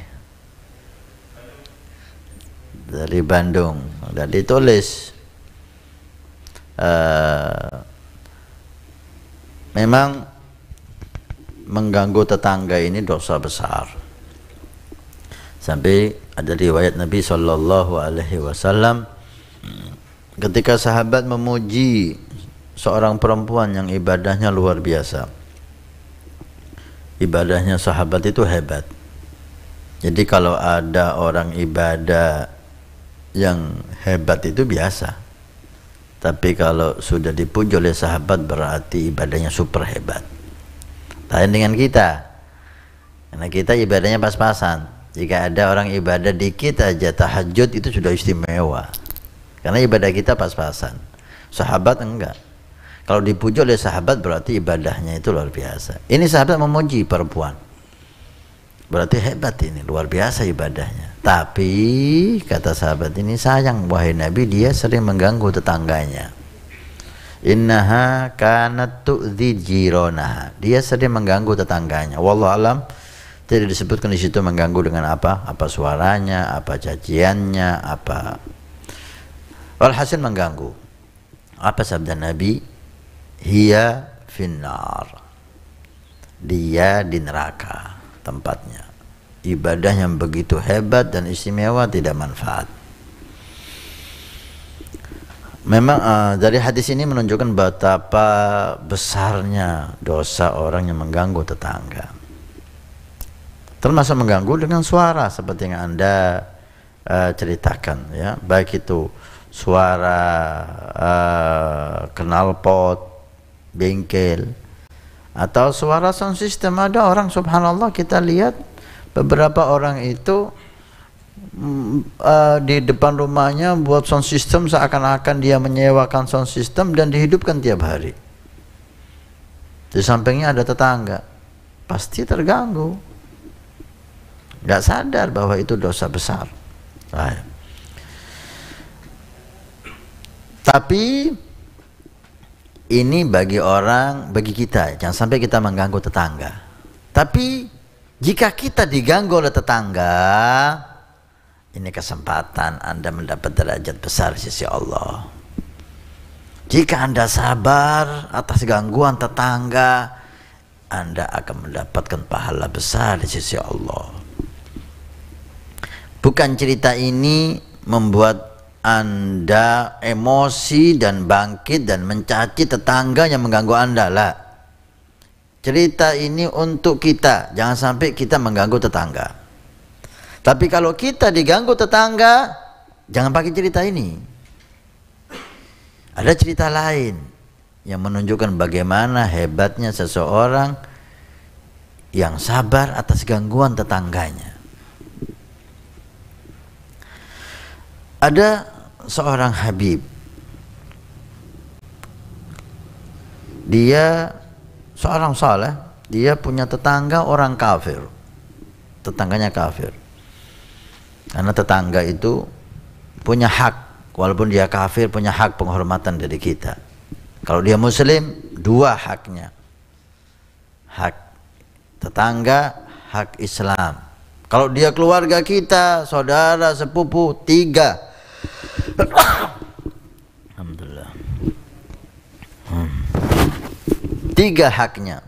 Dari Bandung. Sudah ditulis. Uh, memang mengganggu tetangga ini dosa besar. Sampai ada riwayat Nabi Shallallahu Alaihi Wasallam ketika sahabat memuji seorang perempuan yang ibadahnya luar biasa ibadahnya sahabat itu hebat. Jadi kalau ada orang ibadah yang hebat itu biasa. Tapi kalau sudah dipuji oleh sahabat berarti ibadahnya super hebat. Lain dengan kita. Karena kita ibadahnya pas-pasan. Jika ada orang ibadah dikit aja tahajud itu sudah istimewa. Karena ibadah kita pas-pasan. Sahabat enggak. Kalau dipuji oleh sahabat berarti ibadahnya itu luar biasa. Ini sahabat memuji perempuan. Berarti hebat ini, luar biasa ibadahnya. Tapi kata sahabat ini sayang wahai Nabi dia sering mengganggu tetangganya. Innaha kanat tu'dhi jironaha. Dia sering mengganggu tetangganya. Wallahu alam tidak disebutkan di situ mengganggu dengan apa? Apa suaranya, apa caciannya, apa Walhasil mengganggu. Apa sabda Nabi? hiya finnar dia di neraka tempatnya ibadah yang begitu hebat dan istimewa tidak manfaat memang uh, dari hadis ini menunjukkan betapa besarnya dosa orang yang mengganggu tetangga termasuk mengganggu dengan suara seperti yang anda uh, ceritakan ya baik itu suara uh, eh, knalpot bengkel atau suara sound system ada orang subhanallah kita lihat beberapa orang itu uh, di depan rumahnya buat sound system seakan-akan dia menyewakan sound system dan dihidupkan tiap hari di sampingnya ada tetangga pasti terganggu nggak sadar bahwa itu dosa besar nah. tapi ini bagi orang, bagi kita, jangan sampai kita mengganggu tetangga. Tapi jika kita diganggu oleh tetangga, ini kesempatan Anda mendapat derajat besar di sisi Allah. Jika Anda sabar atas gangguan tetangga, Anda akan mendapatkan pahala besar di sisi Allah. Bukan cerita ini membuat anda emosi dan bangkit dan mencaci tetangga yang mengganggu Anda lah. Cerita ini untuk kita, jangan sampai kita mengganggu tetangga. Tapi kalau kita diganggu tetangga, jangan pakai cerita ini. Ada cerita lain yang menunjukkan bagaimana hebatnya seseorang yang sabar atas gangguan tetangganya. Ada seorang Habib. Dia seorang saleh, dia punya tetangga orang kafir. Tetangganya kafir. Karena tetangga itu punya hak, walaupun dia kafir punya hak penghormatan dari kita. Kalau dia muslim, dua haknya. Hak tetangga, hak Islam. Kalau dia keluarga kita, saudara, sepupu, tiga Alhamdulillah. Hmm. Tiga haknya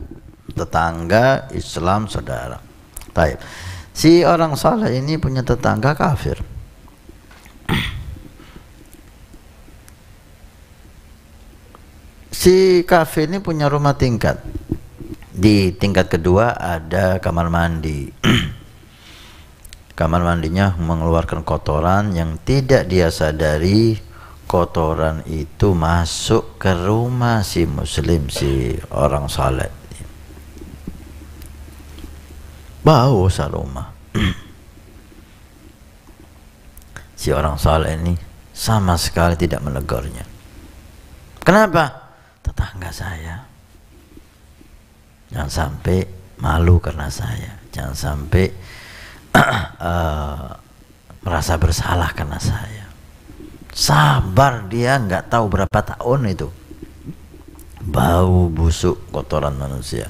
tetangga, Islam, saudara. Baik. Si orang salah ini punya tetangga kafir. Si kafir ini punya rumah tingkat. Di tingkat kedua ada kamar mandi. kamar mandinya mengeluarkan kotoran yang tidak dia sadari kotoran itu masuk ke rumah si muslim si orang saleh bau sarumah si orang saleh ini sama sekali tidak menegurnya kenapa tetangga saya jangan sampai malu karena saya jangan sampai uh, merasa bersalah karena saya. Sabar dia nggak tahu berapa tahun itu. Bau busuk kotoran manusia.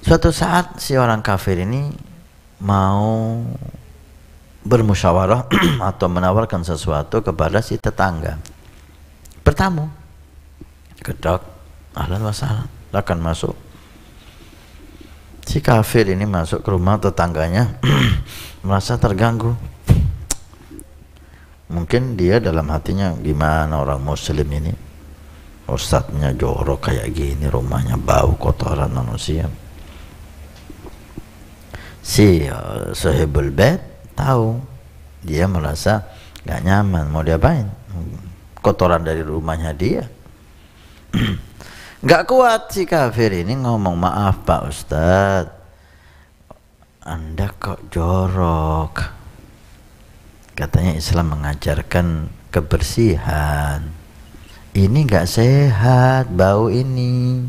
Suatu saat si orang kafir ini mau bermusyawarah atau menawarkan sesuatu kepada si tetangga. Bertamu. kedok ahlan wasalam. akan masuk si kafir ini masuk ke rumah tetangganya merasa terganggu mungkin dia dalam hatinya gimana orang muslim ini ustadznya jorok kayak gini rumahnya bau kotoran manusia si uh, eh, sahibul bed tahu dia merasa gak nyaman mau diapain kotoran dari rumahnya dia nggak kuat si kafir ini ngomong maaf Pak Ustadz anda kok jorok katanya Islam mengajarkan kebersihan ini nggak sehat bau ini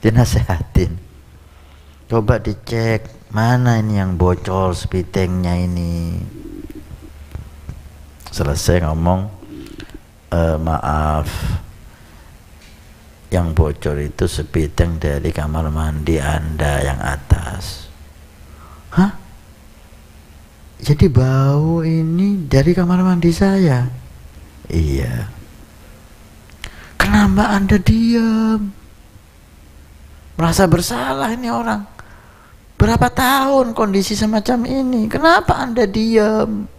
dinasehatin coba dicek mana ini yang bocor spitengnya ini selesai ngomong e, maaf yang bocor itu sebidang dari kamar mandi Anda yang atas. Hah? Jadi bau ini dari kamar mandi saya? Iya. Kenapa Anda diam? Merasa bersalah ini orang. Berapa tahun kondisi semacam ini? Kenapa Anda diam?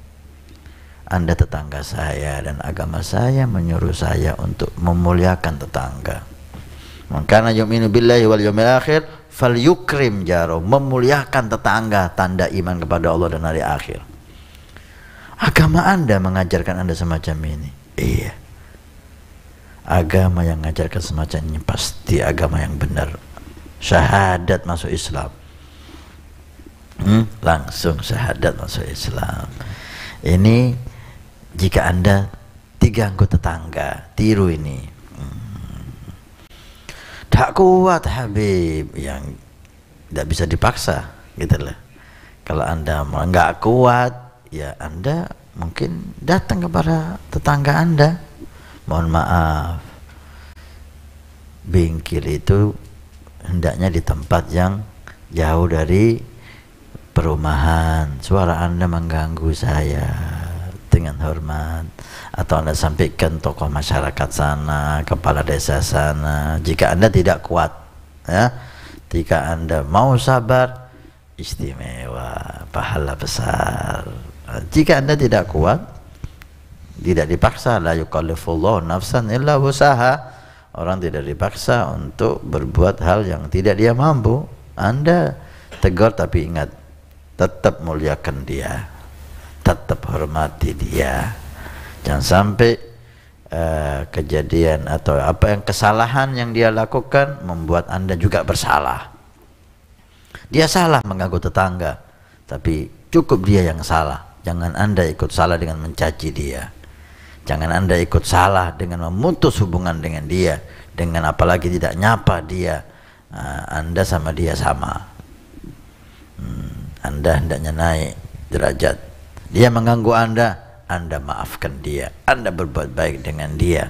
Anda tetangga saya dan agama saya menyuruh saya untuk memuliakan tetangga. Maka yu'minu billahi wal yawmil akhir yukrim jaro memuliakan tetangga tanda iman kepada Allah dan hari akhir. Agama Anda mengajarkan Anda semacam ini. Iya. Agama yang mengajarkan semacam ini pasti agama yang benar. Syahadat masuk Islam. Hmm? Langsung syahadat masuk Islam. Ini jika Anda tiga anggota tetangga tiru ini. Hmm tidak kuat Habib yang tidak bisa dipaksa gitu loh kalau anda nggak kuat ya anda mungkin datang kepada tetangga anda mohon maaf bingkir itu hendaknya di tempat yang jauh dari perumahan suara anda mengganggu saya dengan hormat atau Anda sampaikan tokoh masyarakat sana, kepala desa sana. Jika Anda tidak kuat, ya. Jika Anda mau sabar, istimewa, pahala besar. Jika Anda tidak kuat, tidak dipaksa la yukallifullahu nafsan illa usaha Orang tidak dipaksa untuk berbuat hal yang tidak dia mampu. Anda tegur tapi ingat tetap muliakan dia tetap hormati dia jangan sampai uh, kejadian atau apa yang kesalahan yang dia lakukan membuat anda juga bersalah dia salah mengganggu tetangga tapi cukup dia yang salah jangan anda ikut salah dengan mencaci dia jangan anda ikut salah dengan memutus hubungan dengan dia dengan apalagi tidak nyapa dia uh, anda sama dia sama hmm, anda hendaknya naik derajat dia mengganggu anda anda maafkan dia, Anda berbuat baik dengan dia.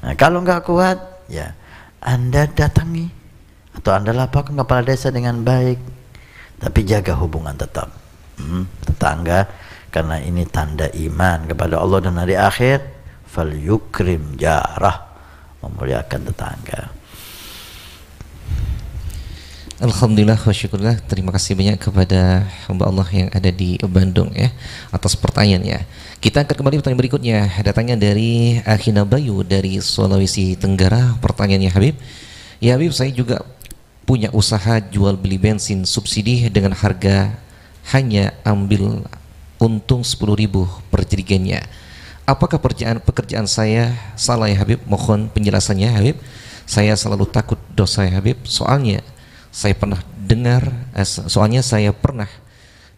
Nah, kalau nggak kuat, ya Anda datangi atau Anda laporkan kepala desa dengan baik, tapi jaga hubungan tetap. Hmm, tetangga karena ini tanda iman kepada Allah dan hari akhir fal yukrim jarah memuliakan tetangga Alhamdulillah wa syukurlah. Terima kasih banyak kepada hamba Allah yang ada di Bandung ya atas pertanyaan ya kita akan kembali pertanyaan berikutnya datangnya dari Akhina eh, Bayu dari Sulawesi Tenggara. Pertanyaannya Habib, ya Habib saya juga punya usaha jual beli bensin subsidi dengan harga hanya ambil untung ribu per jerigennya. Apakah pekerjaan pekerjaan saya salah ya Habib? Mohon penjelasannya Habib. Saya selalu takut dosa ya Habib. Soalnya saya pernah dengar eh, soalnya saya pernah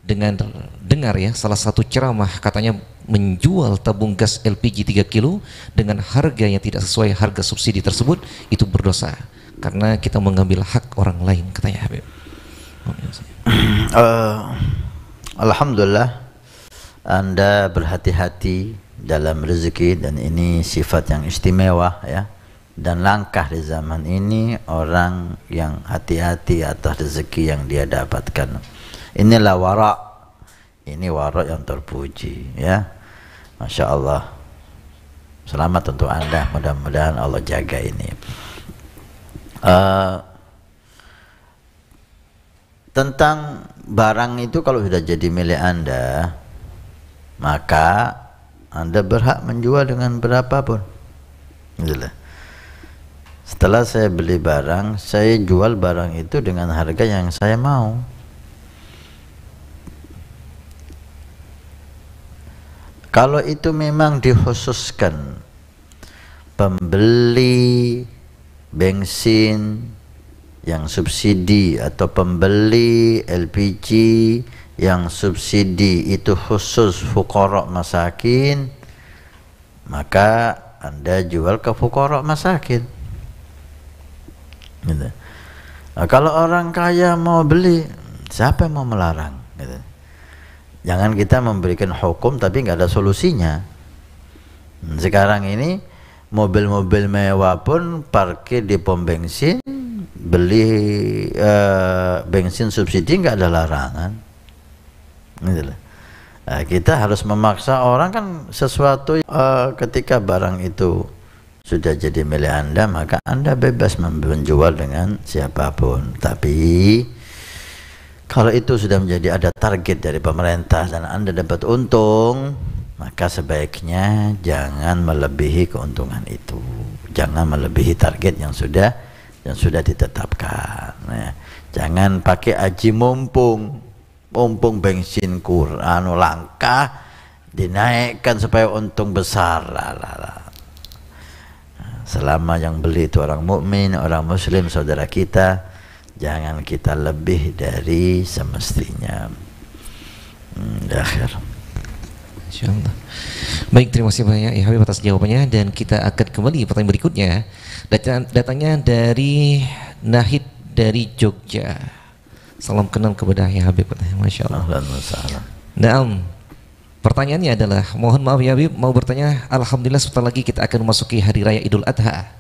dengan dengar ya salah satu ceramah katanya menjual tabung gas LPG 3 kilo dengan harga yang tidak sesuai harga subsidi tersebut itu berdosa karena kita mengambil hak orang lain katanya Habib. Uh, Alhamdulillah Anda berhati-hati dalam rezeki dan ini sifat yang istimewa ya dan langkah di zaman ini orang yang hati-hati atas rezeki yang dia dapatkan. Inilah warak ini warak yang terpuji ya Masya Allah Selamat untuk Anda Mudah-mudahan Allah jaga ini uh, Tentang barang itu kalau sudah jadi milik Anda Maka Anda berhak menjual dengan berapapun Itulah setelah saya beli barang, saya jual barang itu dengan harga yang saya mau. Kalau itu memang dikhususkan pembeli bensin yang subsidi atau pembeli LPG yang subsidi itu khusus fukorok masakin maka anda jual ke fukorok masakin gitu. nah, kalau orang kaya mau beli siapa yang mau melarang gitu. Jangan kita memberikan hukum tapi nggak ada solusinya. Sekarang ini mobil-mobil mewah pun parkir di pom bensin, beli uh, bensin subsidi nggak ada larangan. Gitu nah, kita harus memaksa orang kan sesuatu uh, ketika barang itu sudah jadi milik Anda maka Anda bebas menjual dengan siapapun. Tapi kalau itu sudah menjadi ada target dari pemerintah dan Anda dapat untung, maka sebaiknya jangan melebihi keuntungan itu. Jangan melebihi target yang sudah yang sudah ditetapkan. Ya. Jangan pakai aji mumpung, mumpung bensin kurang, anu langkah dinaikkan supaya untung besar. Lah, lah, lah. Selama yang beli itu orang mukmin, orang muslim, saudara kita, jangan kita lebih dari semestinya hmm, akhir Insyaallah. Baik, terima kasih banyak ya Habib atas jawabannya dan kita akan kembali pertanyaan berikutnya. Datang, datangnya dari Nahid dari Jogja. Salam kenal kepada ya Habib. Masya Allah. Naam. Pertanyaannya adalah, mohon maaf ya Habib, mau bertanya, Alhamdulillah setelah lagi kita akan memasuki Hari Raya Idul Adha.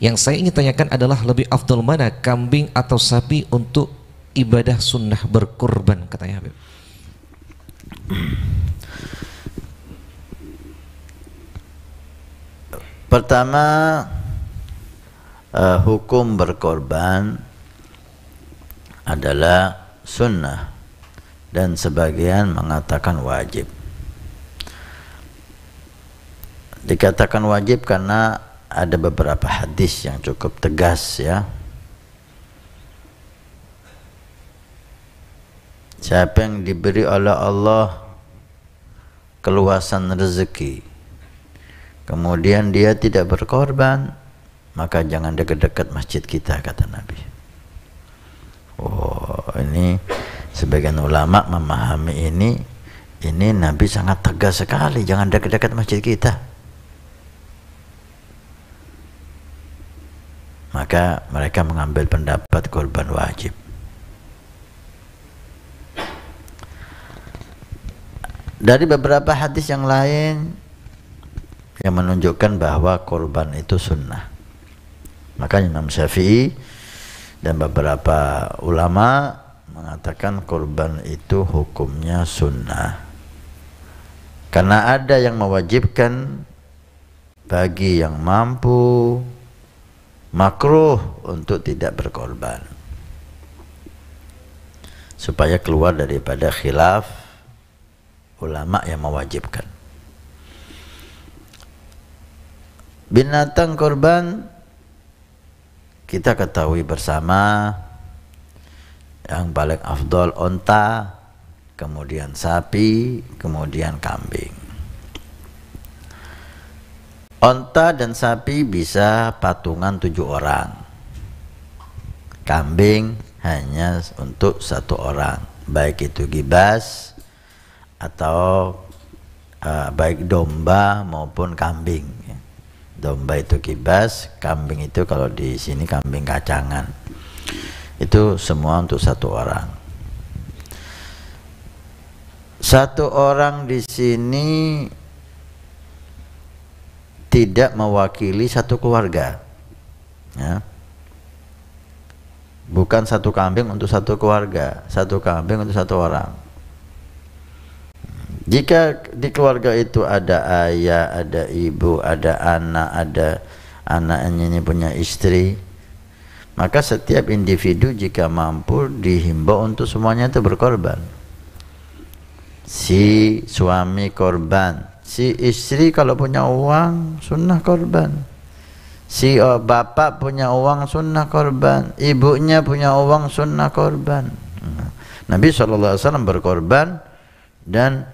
Yang saya ingin tanyakan adalah lebih afdol mana kambing atau sapi untuk ibadah sunnah berkurban katanya Habib. Pertama uh, hukum berkorban adalah sunnah dan sebagian mengatakan wajib. Dikatakan wajib karena ada beberapa hadis yang cukup tegas ya siapa yang diberi oleh Allah keluasan rezeki kemudian dia tidak berkorban maka jangan dekat-dekat masjid kita kata Nabi oh ini sebagian ulama memahami ini ini Nabi sangat tegas sekali jangan dekat-dekat masjid kita maka mereka mengambil pendapat korban wajib dari beberapa hadis yang lain yang menunjukkan bahwa korban itu sunnah Makanya Imam Syafi'i dan beberapa ulama mengatakan korban itu hukumnya sunnah karena ada yang mewajibkan bagi yang mampu makruh untuk tidak berkorban supaya keluar daripada khilaf ulama yang mewajibkan binatang korban kita ketahui bersama yang paling afdol onta kemudian sapi kemudian kambing Onta dan sapi bisa patungan tujuh orang. Kambing hanya untuk satu orang, baik itu gibas atau uh, baik domba maupun kambing. Domba itu gibas, kambing itu kalau di sini kambing kacangan. Itu semua untuk satu orang. Satu orang di sini tidak mewakili satu keluarga. Ya. Bukan satu kambing untuk satu keluarga, satu kambing untuk satu orang. Jika di keluarga itu ada ayah, ada ibu, ada anak, ada anaknya ini punya istri, maka setiap individu jika mampu dihimbau untuk semuanya itu berkorban. Si suami korban, Si istri kalau punya uang sunnah korban. Si eh, bapak punya uang sunnah korban. Ibunya punya uang sunnah korban. Nabi SAW berkorban dan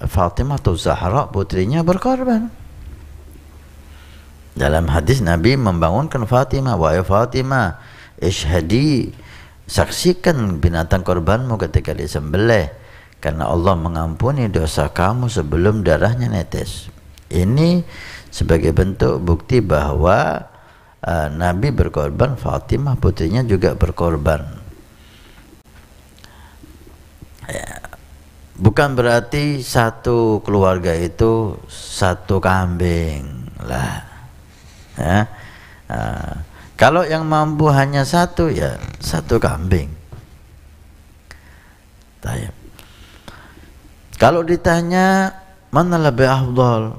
Fatimah atau Zahra putrinya berkorban. Dalam hadis Nabi membangunkan Fatimah. Wahai Fatimah, ishadi saksikan binatang korbanmu ketika disembelih karena Allah mengampuni dosa kamu sebelum darahnya netes. Ini sebagai bentuk bukti bahwa uh, Nabi berkorban, Fatimah putrinya juga berkorban. Ya. Bukan berarti satu keluarga itu satu kambing lah. Ya. Uh, kalau yang mampu hanya satu ya satu kambing. Tayyip. Kalau ditanya mana lebih afdol,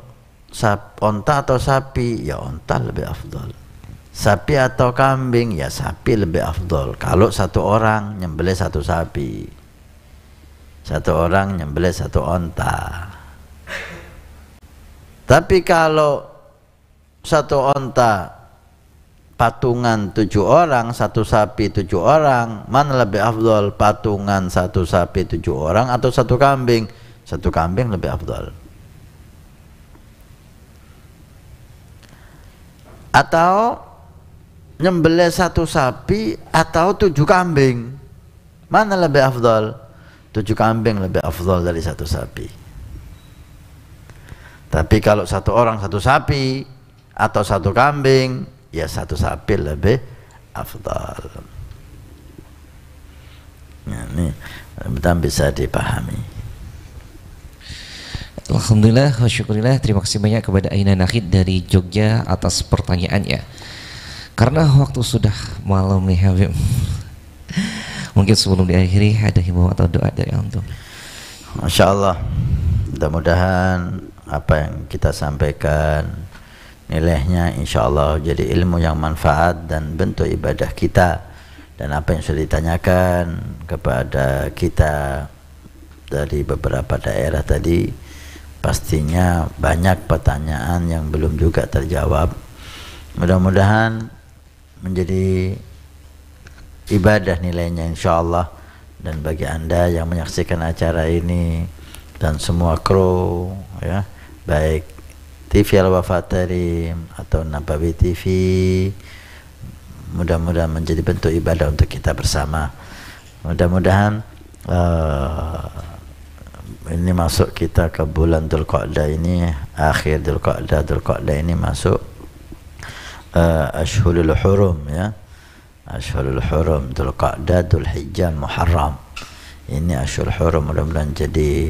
sap, onta atau sapi? Ya onta lebih afdol. Sapi atau kambing? Ya sapi lebih afdol. Kalau satu orang nyembelih satu sapi, satu orang nyembelih satu onta. Tapi kalau satu onta patungan tujuh orang, satu sapi tujuh orang, mana lebih afdol patungan satu sapi tujuh orang atau satu kambing? Satu kambing lebih afdal. Atau nyembelih satu sapi atau tujuh kambing. Mana lebih afdal? Tujuh kambing lebih afdal dari satu sapi. Tapi kalau satu orang satu sapi atau satu kambing, ya satu sapi lebih afdal. ini bisa dipahami. Alhamdulillah wa terima kasih banyak kepada Aina Nakid dari Jogja atas pertanyaannya karena waktu sudah malam nih Habib mungkin sebelum diakhiri ada himbauan atau doa dari antum Masya Allah mudah-mudahan apa yang kita sampaikan nilainya insya Allah jadi ilmu yang manfaat dan bentuk ibadah kita dan apa yang sudah ditanyakan kepada kita dari beberapa daerah tadi pastinya banyak pertanyaan yang belum juga terjawab. Mudah-mudahan menjadi ibadah nilainya insya Allah dan bagi anda yang menyaksikan acara ini dan semua kru ya baik TV Al Wafaterim atau Nabawi TV mudah-mudahan menjadi bentuk ibadah untuk kita bersama mudah-mudahan uh, ini masuk kita ke bulan Dzulqa'dah ini akhir Dzulqa'dah Dzulqa'dah ini masuk uh, eh, Ashhurul Hurum ya Ashhurul Hurum Dzulqa'dah Dzulhijjah Muharram ini Ashhurul Hurum mudah-mudahan jadi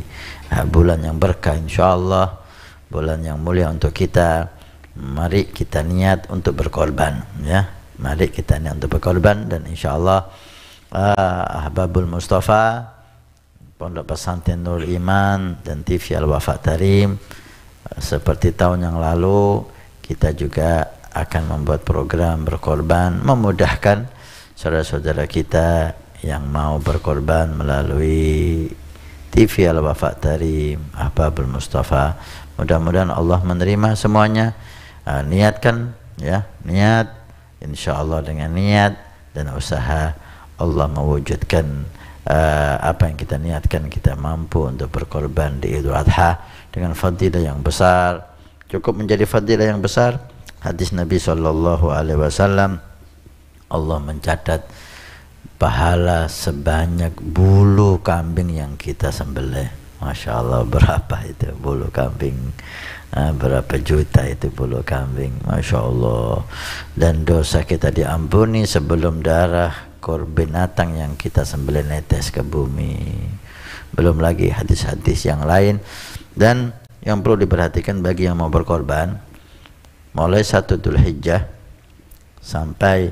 uh, bulan yang berkah insyaallah bulan yang mulia untuk kita mari kita niat untuk berkorban ya mari kita niat untuk berkorban dan insyaallah uh, eh, Ahbabul Mustafa Pondok Pesantren Nur Iman dan TV Al Wafa Tarim seperti tahun yang lalu kita juga akan membuat program berkorban memudahkan saudara-saudara kita yang mau berkorban melalui TV Al Wafa Tarim Ahbabul Mustafa mudah-mudahan Allah menerima semuanya uh, niatkan ya niat insya Allah dengan niat dan usaha Allah mewujudkan uh, apa yang kita niatkan kita mampu untuk berkorban di Idul Adha dengan fadilah yang besar cukup menjadi fadilah yang besar hadis Nabi Shallallahu Alaihi Wasallam Allah mencatat pahala sebanyak bulu kambing yang kita sembelih Masya Allah berapa itu bulu kambing nah, Berapa juta itu bulu kambing Masya Allah Dan dosa kita diampuni sebelum darah ekor binatang yang kita sembelih netes ke bumi belum lagi hadis-hadis yang lain dan yang perlu diperhatikan bagi yang mau berkorban mulai satu Hijjah sampai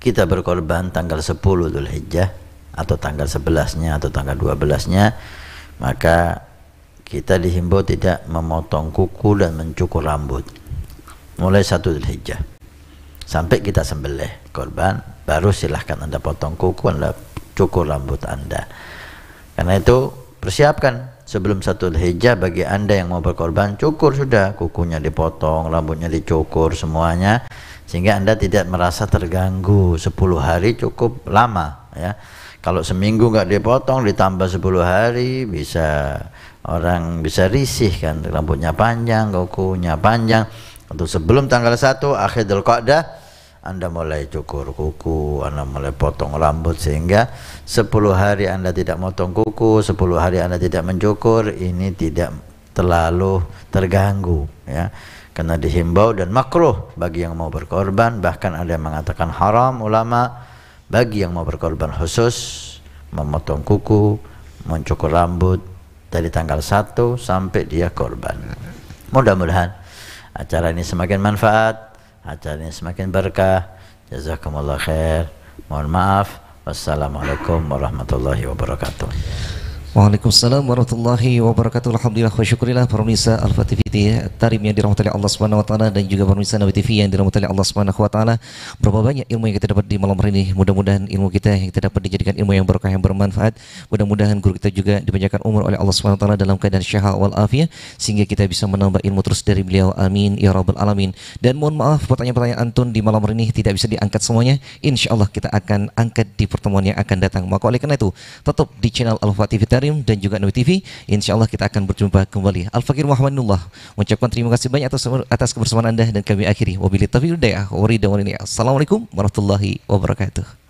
kita berkorban tanggal 10 Hijjah atau tanggal 11-nya atau tanggal 12-nya maka kita dihimbau tidak memotong kuku dan mencukur rambut mulai satu Hijjah sampai kita sembelih korban baru silahkan anda potong kuku anda cukur rambut anda karena itu persiapkan sebelum satu hijab bagi anda yang mau berkorban cukur sudah kukunya dipotong rambutnya dicukur semuanya sehingga anda tidak merasa terganggu 10 hari cukup lama ya kalau seminggu nggak dipotong ditambah 10 hari bisa orang bisa risih kan rambutnya panjang kukunya panjang untuk sebelum tanggal 1 akhir Dzulqa'dah anda mulai cukur kuku, Anda mulai potong rambut sehingga 10 hari Anda tidak motong kuku, 10 hari Anda tidak mencukur, ini tidak terlalu terganggu ya. Karena dihimbau dan makruh bagi yang mau berkorban, bahkan ada yang mengatakan haram ulama bagi yang mau berkorban khusus memotong kuku, mencukur rambut dari tanggal 1 sampai dia korban. Mudah-mudahan acara ini semakin manfaat acaranya semakin berkah jazakumullah khair mohon maaf wassalamualaikum warahmatullahi wabarakatuh Waalaikumsalam warahmatullahi wabarakatuh. Alhamdulillah wa syukurillah pemirsa Alfa TV Tarim yang dirahmati Allah Subhanahu wa taala dan juga pemirsa Nabi TV yang dirahmati Allah Subhanahu wa taala. Berapa banyak ilmu yang kita dapat di malam hari ini. Mudah-mudahan ilmu kita yang kita dapat dijadikan ilmu yang berkah yang bermanfaat. Mudah-mudahan guru kita juga dipanjangkan umur oleh Allah Subhanahu wa taala dalam keadaan syaha wal afiyah sehingga kita bisa menambah ilmu terus dari beliau. Amin ya rabbal alamin. Dan mohon maaf pertanyaan-pertanyaan antun di malam hari ini tidak bisa diangkat semuanya. Insyaallah kita akan angkat di pertemuan yang akan datang. Maka oleh karena itu tetap di channel Alfa TV Tarim Karim dan juga Nabi TV. Insya Allah kita akan berjumpa kembali. Al Fakir Muhammadullah mengucapkan terima kasih banyak atas atas kebersamaan Anda dan kami akhiri. Wabillahi taufiq Assalamualaikum warahmatullahi wabarakatuh.